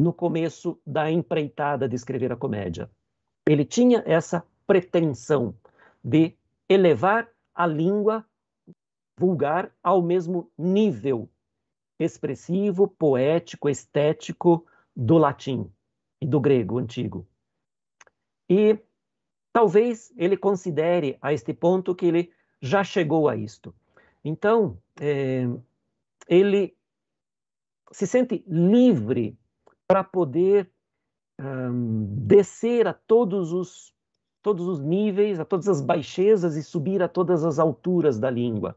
A: no começo da empreitada de escrever a comédia. Ele tinha essa pretensão de elevar a língua vulgar ao mesmo nível expressivo, poético, estético do latim e do grego antigo. E talvez ele considere a este ponto que ele já chegou a isto. Então, é, ele se sente livre para poder um, descer a todos os, todos os níveis, a todas as baixezas e subir a todas as alturas da língua.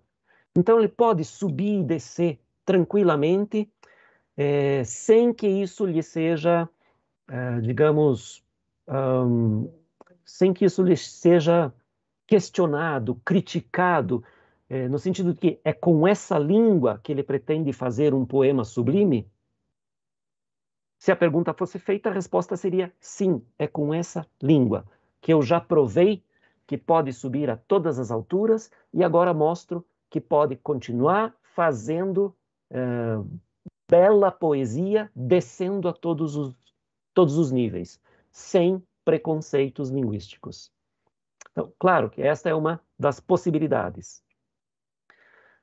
A: Então, ele pode subir e descer tranquilamente, é, sem que isso lhe seja, é, digamos, um, sem que isso lhe seja questionado, criticado, é, no sentido de que é com essa língua que ele pretende fazer um poema sublime? Se a pergunta fosse feita, a resposta seria sim, é com essa língua que eu já provei que pode subir a todas as alturas e agora mostro que pode continuar fazendo é, bela poesia descendo a todos os, todos os níveis, sem preconceitos linguísticos. Então, claro que esta é uma das possibilidades.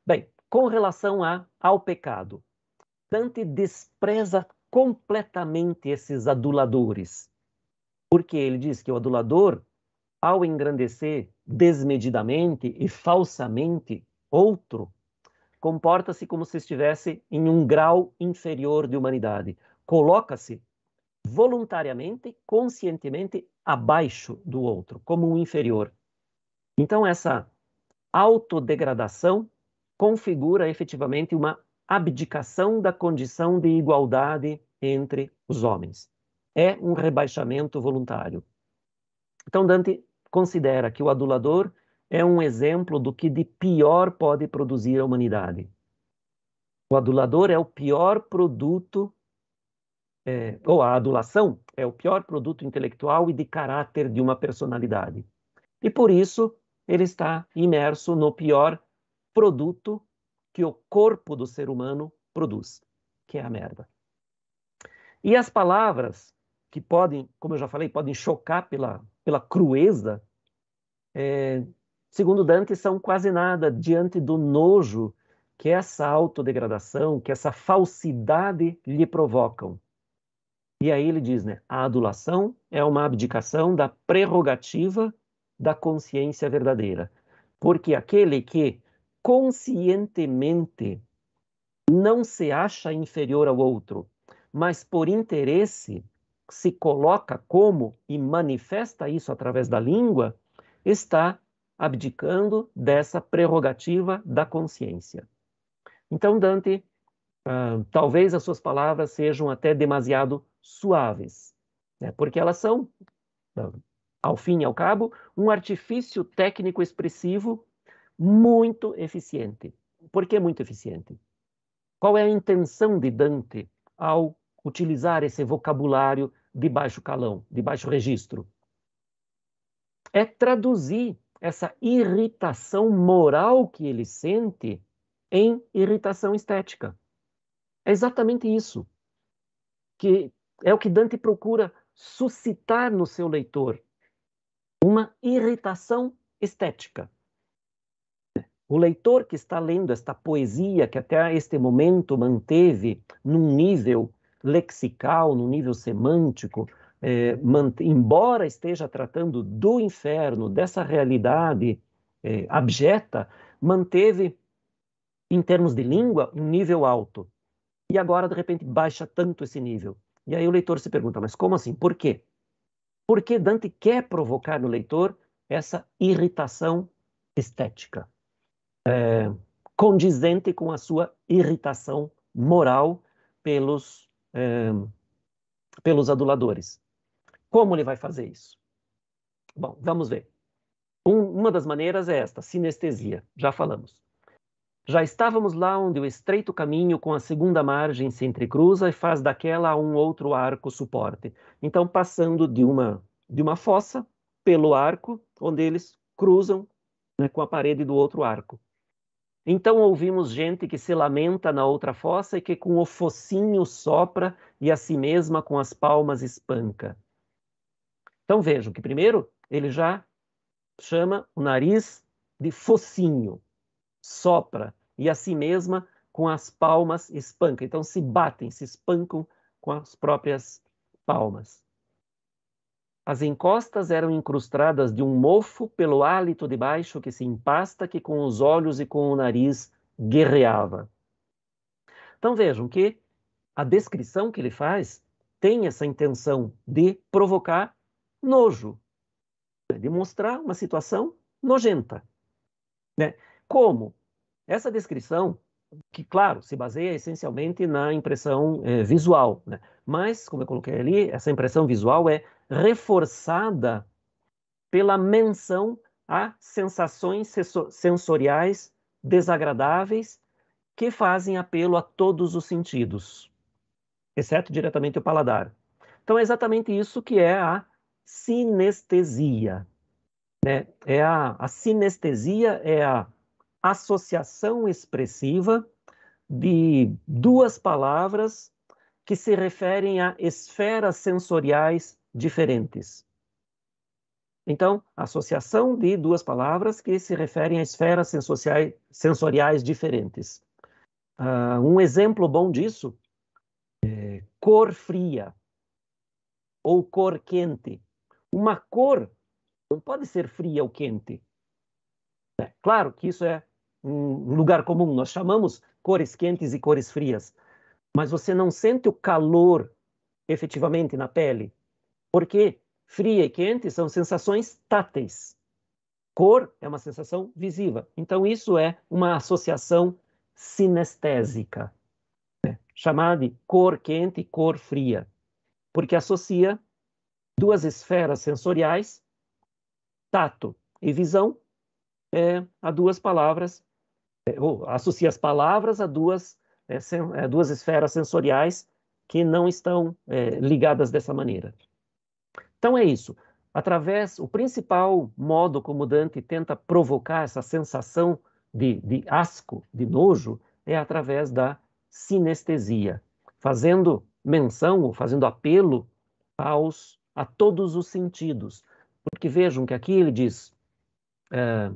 A: Bem, com relação a, ao pecado, Dante despreza completamente esses aduladores, porque ele diz que o adulador, ao engrandecer desmedidamente e falsamente outro, comporta-se como se estivesse em um grau inferior de humanidade, coloca-se voluntariamente, conscientemente abaixo do outro, como um inferior. Então, essa autodegradação configura efetivamente uma abdicação da condição de igualdade entre os homens. É um rebaixamento voluntário. Então, Dante considera que o adulador é um exemplo do que de pior pode produzir a humanidade. O adulador é o pior produto é, ou a adulação é o pior produto intelectual e de caráter de uma personalidade. E por isso ele está imerso no pior produto que o corpo do ser humano produz, que é a merda. E as palavras que podem, como eu já falei, podem chocar pela, pela crueza, é, segundo Dante, são quase nada diante do nojo que essa autodegradação, que essa falsidade lhe provocam. E aí ele diz, né? A adulação é uma abdicação da prerrogativa da consciência verdadeira, porque aquele que conscientemente não se acha inferior ao outro, mas por interesse se coloca como e manifesta isso através da língua, está abdicando dessa prerrogativa da consciência. Então Dante ah, talvez as suas palavras sejam até demasiado suaves, né? porque elas são, ah, ao fim e ao cabo, um artifício técnico expressivo muito eficiente. Por que muito eficiente? Qual é a intenção de Dante ao utilizar esse vocabulário de baixo calão, de baixo registro? É traduzir essa irritação moral que ele sente em irritação estética. É exatamente isso que é o que Dante procura suscitar no seu leitor uma irritação estética. O leitor que está lendo esta poesia, que até este momento manteve num nível lexical, num nível semântico, é, embora esteja tratando do inferno, dessa realidade é, abjeta, manteve, em termos de língua, um nível alto e agora, de repente, baixa tanto esse nível. E aí o leitor se pergunta, mas como assim? Por quê? Porque Dante quer provocar no leitor essa irritação estética, é, condizente com a sua irritação moral pelos, é, pelos aduladores. Como ele vai fazer isso? Bom, vamos ver. Um, uma das maneiras é esta, sinestesia, já falamos. Já estávamos lá onde o estreito caminho com a segunda margem se entrecruza e faz daquela a um outro arco suporte. Então, passando de uma, de uma fossa pelo arco, onde eles cruzam né, com a parede do outro arco. Então ouvimos gente que se lamenta na outra fossa e que com o focinho sopra e a si mesma com as palmas espanca. Então vejam que primeiro ele já chama o nariz de focinho sopra, e a si mesma com as palmas espanca. Então se batem, se espancam com as próprias palmas. As encostas eram incrustadas de um mofo pelo hálito de baixo que se empasta, que com os olhos e com o nariz guerreava. Então vejam que a descrição que ele faz tem essa intenção de provocar nojo, de mostrar uma situação nojenta. Né? Como? Essa descrição, que claro, se baseia essencialmente na impressão é, visual, né? mas, como eu coloquei ali, essa impressão visual é reforçada pela menção a sensações sensoriais desagradáveis que fazem apelo a todos os sentidos, exceto diretamente o paladar. Então é exatamente isso que é a sinestesia. Né? É a, a sinestesia é a associação expressiva de duas palavras que se referem a esferas sensoriais diferentes. Então, associação de duas palavras que se referem a esferas sensoriais, sensoriais diferentes. Uh, um exemplo bom disso é cor fria ou cor quente. Uma cor não pode ser fria ou quente. É, claro que isso é um lugar comum, nós chamamos cores quentes e cores frias, mas você não sente o calor efetivamente na pele, porque fria e quente são sensações táteis. Cor é uma sensação visiva. Então, isso é uma associação sinestésica, né? chamada de cor quente e cor fria, porque associa duas esferas sensoriais, tato e visão, é, a duas palavras é, ou associa as palavras a duas, é, é, duas esferas sensoriais que não estão é, ligadas dessa maneira. Então é isso. Através, o principal modo como Dante tenta provocar essa sensação de, de asco, de nojo, é através da sinestesia, fazendo menção ou fazendo apelo aos a todos os sentidos, porque vejam que aqui ele diz é,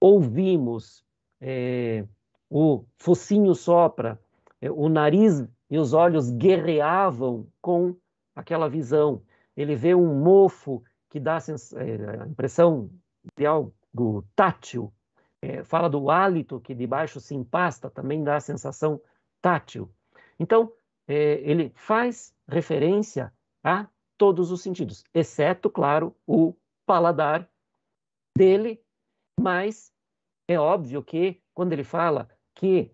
A: ouvimos, é, o focinho sopra, é, o nariz e os olhos guerreavam com aquela visão. Ele vê um mofo que dá a é, impressão de algo tátil. É, fala do hálito que debaixo se empasta, também dá a sensação tátil. Então, é, ele faz referência a todos os sentidos, exceto, claro, o paladar dele, mas é óbvio que, quando ele fala que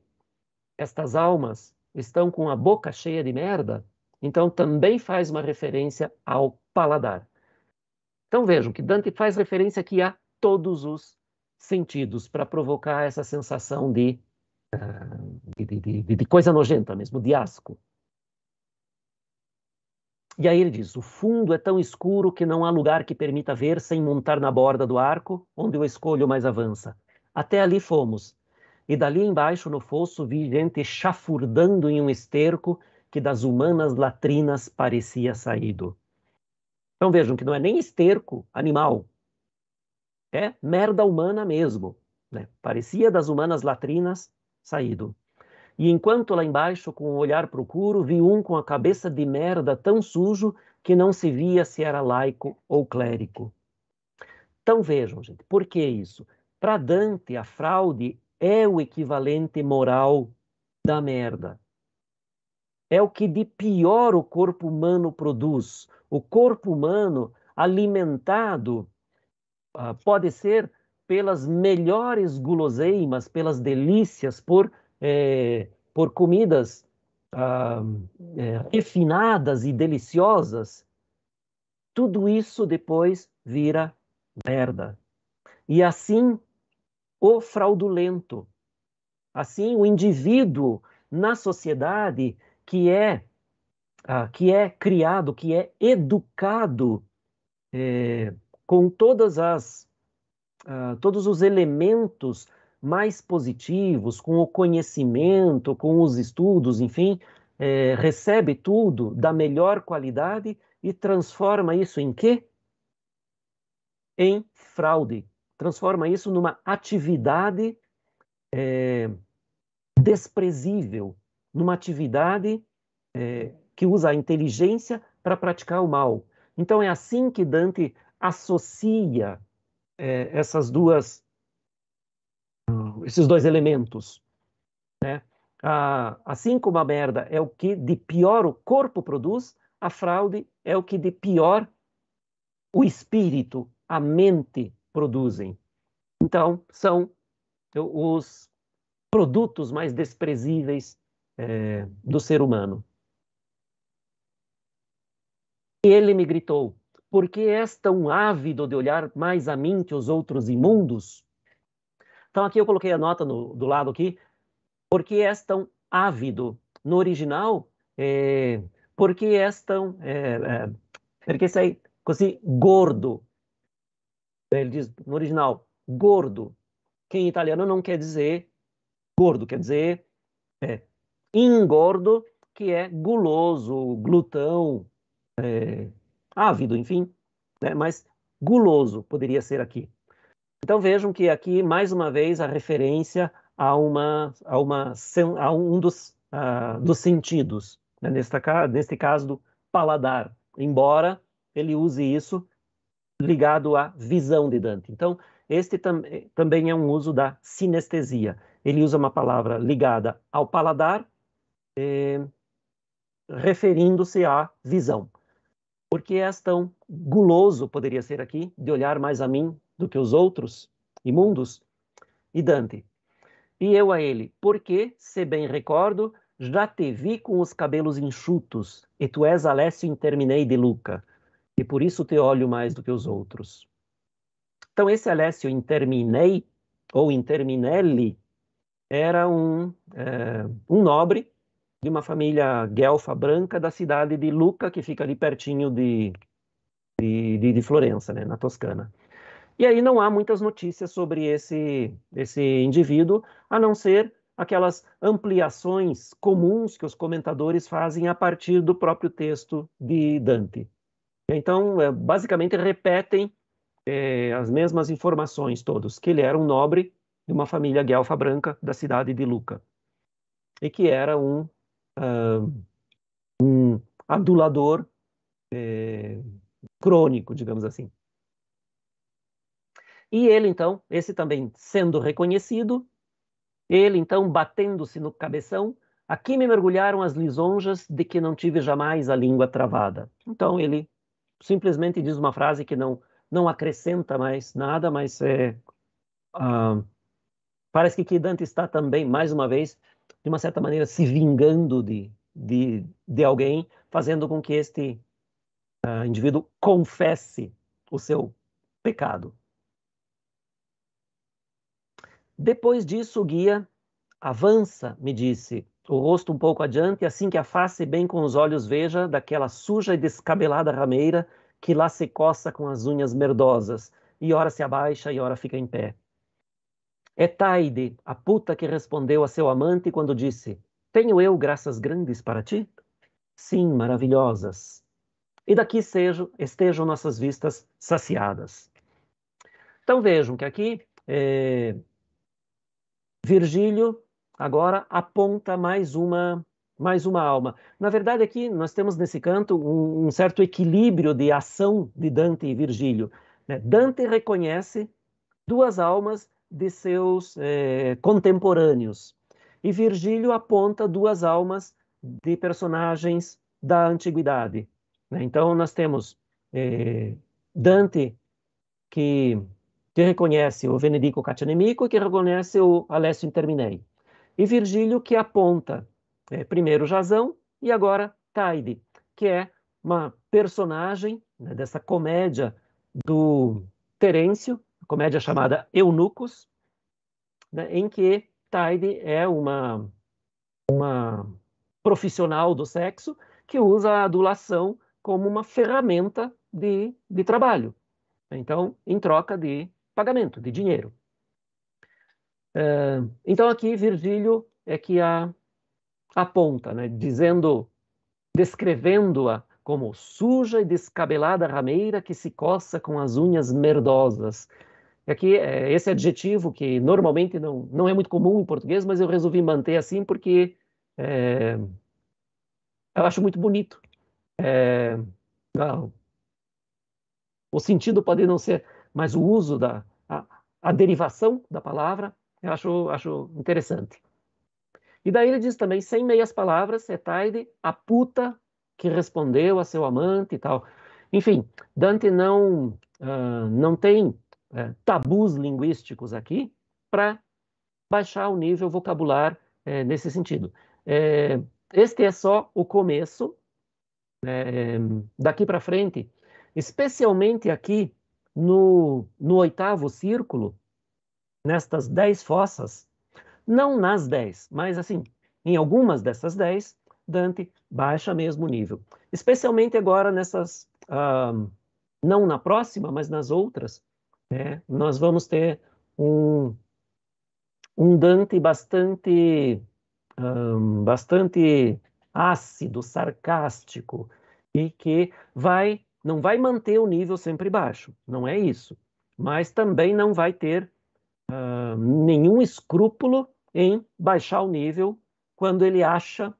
A: estas almas estão com a boca cheia de merda, então também faz uma referência ao paladar. Então vejam que Dante faz referência aqui a todos os sentidos para provocar essa sensação ah, de, de, de, de, coisa nojenta mesmo, de asco. E aí ele diz: o fundo é tão escuro que não há lugar que permita ver sem montar na borda do arco, onde o escolho mais avança. Até ali fomos. E dali embaixo, no fosso, vi gente chafurdando em um esterco que das humanas latrinas parecia saído. Então vejam que não é nem esterco animal, é merda humana mesmo. Né? Parecia das humanas latrinas saído. E enquanto lá embaixo, com o um olhar procuro, vi um com a cabeça de merda tão sujo que não se via se era laico ou clérico. Então vejam, gente, por que isso? Para Dante, a fraude é o equivalente moral da merda. É o que de pior o corpo humano produz. O corpo humano alimentado uh, pode ser pelas melhores guloseimas, pelas delícias, por, eh, por comidas uh, refinadas e deliciosas. Tudo isso depois vira merda. E assim o fraudulento. Assim, o indivíduo na sociedade que é ah, que é criado, que é educado é, com todas as ah, todos os elementos mais positivos, com o conhecimento, com os estudos, enfim, é, recebe tudo da melhor qualidade e transforma isso em quê? Em fraude, transforma isso numa atividade é, desprezível, numa atividade é, que usa a inteligência para praticar o mal. Então é assim que Dante associa é, essas duas, esses dois elementos. Né? assim como a merda é o que de pior o corpo produz, a fraude é o que de pior o espírito, a mente produzem. Então, são os produtos mais desprezíveis é, do ser humano. E ele me gritou: Por que és tão ávido de olhar mais a mim que os outros imundos? Então, aqui eu coloquei a nota no, do lado aqui. Por que és tão ávido? No original, é, por que és tão. É, é, porque sei, così gordo ele diz no original gordo, que em italiano não quer dizer gordo, quer dizer é, que é guloso, glutão, é, ávido, enfim, né? mas guloso poderia ser aqui. Então vejam que aqui, mais uma vez, a referência a, uma, a, uma, a um dos, dos sentidos, né? Nesta, neste caso do paladar, embora ele use isso ligado à visão de Dante. Então, este tam eh, também é um uso da sinestesia. Ele usa uma palavra ligada ao paladar, eh, referindo-se à visão. Porque és tão guloso, poderia ser aqui, de olhar mais a mim do que os outros imundos? E Dante, e eu a ele, porque, se bem recordo, já te vi com os cabelos enxutos, e tu és Alessio Interminei de Luca e por isso te olho mais do que os outros. Então, esse Alessio Interminei, ou Interminelli, era um, é, um nobre de uma família guelfa branca da cidade de Lucca, que fica ali pertinho de, de, de, de Florença, né, na Toscana. E aí não há muitas notícias sobre esse, esse indivíduo, a não ser aquelas ampliações comuns que os comentadores fazem a partir do próprio texto de Dante. Então, eh, basicamente, repetem é, as mesmas informações todos, que ele era um nobre de uma família guelfa branca da cidade de Luca, e que era um, uh, um adulador é, crônico, digamos assim. E ele, então, esse também sendo reconhecido, ele, então, batendo-se no cabeção, aqui me mergulharam as lisonjas de que não tive jamais a língua travada. Então, ele simplesmente diz uma frase que não não acrescenta mais nada, mas é, ah, parece que, que Dante está também, mais uma vez, de uma certa maneira, se vingando de, de, de alguém, fazendo com que este ah, indivíduo confesse o seu pecado. Depois disso, o guia avança, me disse, o rosto um pouco adiante, assim que a face bem com os olhos veja daquela suja e descabelada rameira que lá se coça com as unhas merdosas, e ora se abaixa e ora fica em pé. É Taide, a puta que respondeu a seu amante quando disse: Tenho eu graças grandes para ti? Sim, maravilhosas. E daqui sejo, estejam nossas vistas saciadas. Então vejam que aqui é... Virgílio agora aponta mais uma mais uma alma. Na verdade, aqui nós temos nesse canto um, um certo equilíbrio de ação de Dante e Virgílio. Né? Dante reconhece duas almas de seus eh, contemporâneos e Virgílio aponta duas almas de personagens da antiguidade. Né? Então, nós temos eh, Dante que, que reconhece o Venedico Cacianemico e que reconhece o Alessio Interminei. E Virgílio que aponta é, primeiro Jasão e agora Taide, que é uma personagem né, dessa comédia do Terêncio, comédia chamada Eunucos, né, em que Taide é uma, uma profissional do sexo que usa a adulação como uma ferramenta de, de trabalho. Então, em troca de pagamento, de dinheiro. É, então aqui Virgílio é que a aponta, né, dizendo, descrevendo-a como suja e descabelada rameira que se coça com as unhas merdosas. Aqui, é, esse adjetivo que normalmente não, não é muito comum em português, mas eu resolvi manter assim porque é, eu acho muito bonito. É, não, ah, o sentido pode não ser, mas o uso da a, a derivação da palavra eu acho, acho interessante. E daí ele diz também, sem meias palavras, Etaide, é a puta que respondeu a seu amante e tal. Enfim, Dante não, uh, não tem uh, tabus linguísticos aqui para baixar o nível vocabular uh, nesse sentido. este é só o começo. Né, daqui para frente, especialmente aqui no, no oitavo círculo, nestas 10 fossas, não nas 10, mas assim, em algumas dessas 10, Dante baixa mesmo nível. Especialmente agora nessas, uh, não na próxima, mas nas outras, né, nós vamos ter um, um Dante bastante, um, bastante ácido, sarcástico, e que vai não vai manter o nível sempre baixo, não é isso. Mas também não vai ter uh, nenhum escrúpulo em baixar o nível quando ele acha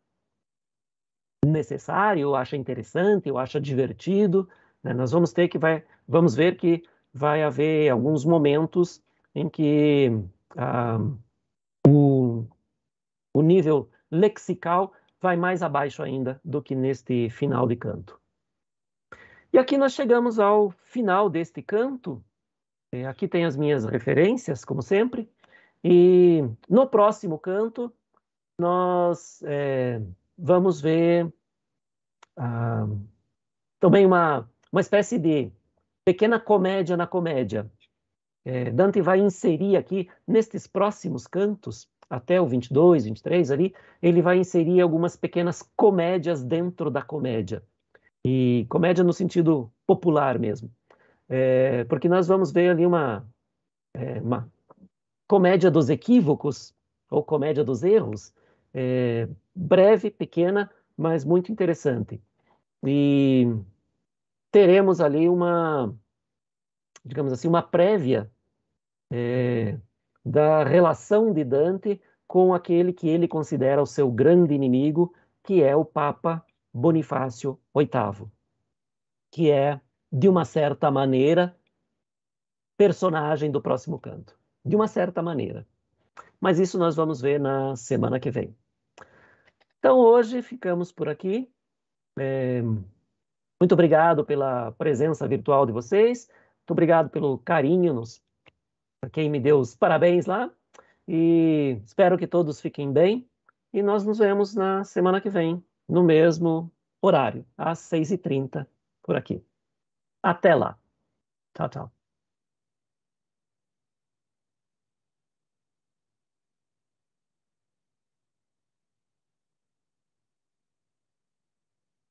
A: necessário, ou acha interessante, ou acha divertido. Né? Nós vamos ter que vai, vamos ver que vai haver alguns momentos em que uh, o, o nível lexical vai mais abaixo ainda do que neste final de canto. E aqui nós chegamos ao final deste canto, é, aqui tem as minhas referências, como sempre. E no próximo canto, nós é, vamos ver ah, também uma, uma espécie de pequena comédia na comédia. É, Dante vai inserir aqui, nestes próximos cantos, até o 22, 23 ali, ele vai inserir algumas pequenas comédias dentro da comédia. E comédia no sentido popular mesmo. É, porque nós vamos ver ali uma, é, uma, comédia dos equívocos, ou comédia dos erros, é, breve, pequena, mas muito interessante. E teremos ali uma, digamos assim, uma prévia é, da relação de Dante com aquele que ele considera o seu grande inimigo, que é o Papa Bonifácio VIII, que é de uma certa maneira, personagem do próximo canto. De uma certa maneira. Mas isso nós vamos ver na semana que vem. Então, hoje ficamos por aqui. É... Muito obrigado pela presença virtual de vocês. Muito obrigado pelo carinho nos... para quem me deu os parabéns lá. E espero que todos fiquem bem. E nós nos vemos na semana que vem, no mesmo horário, às 6h30, por aqui. Até lá. Tchau, tchau.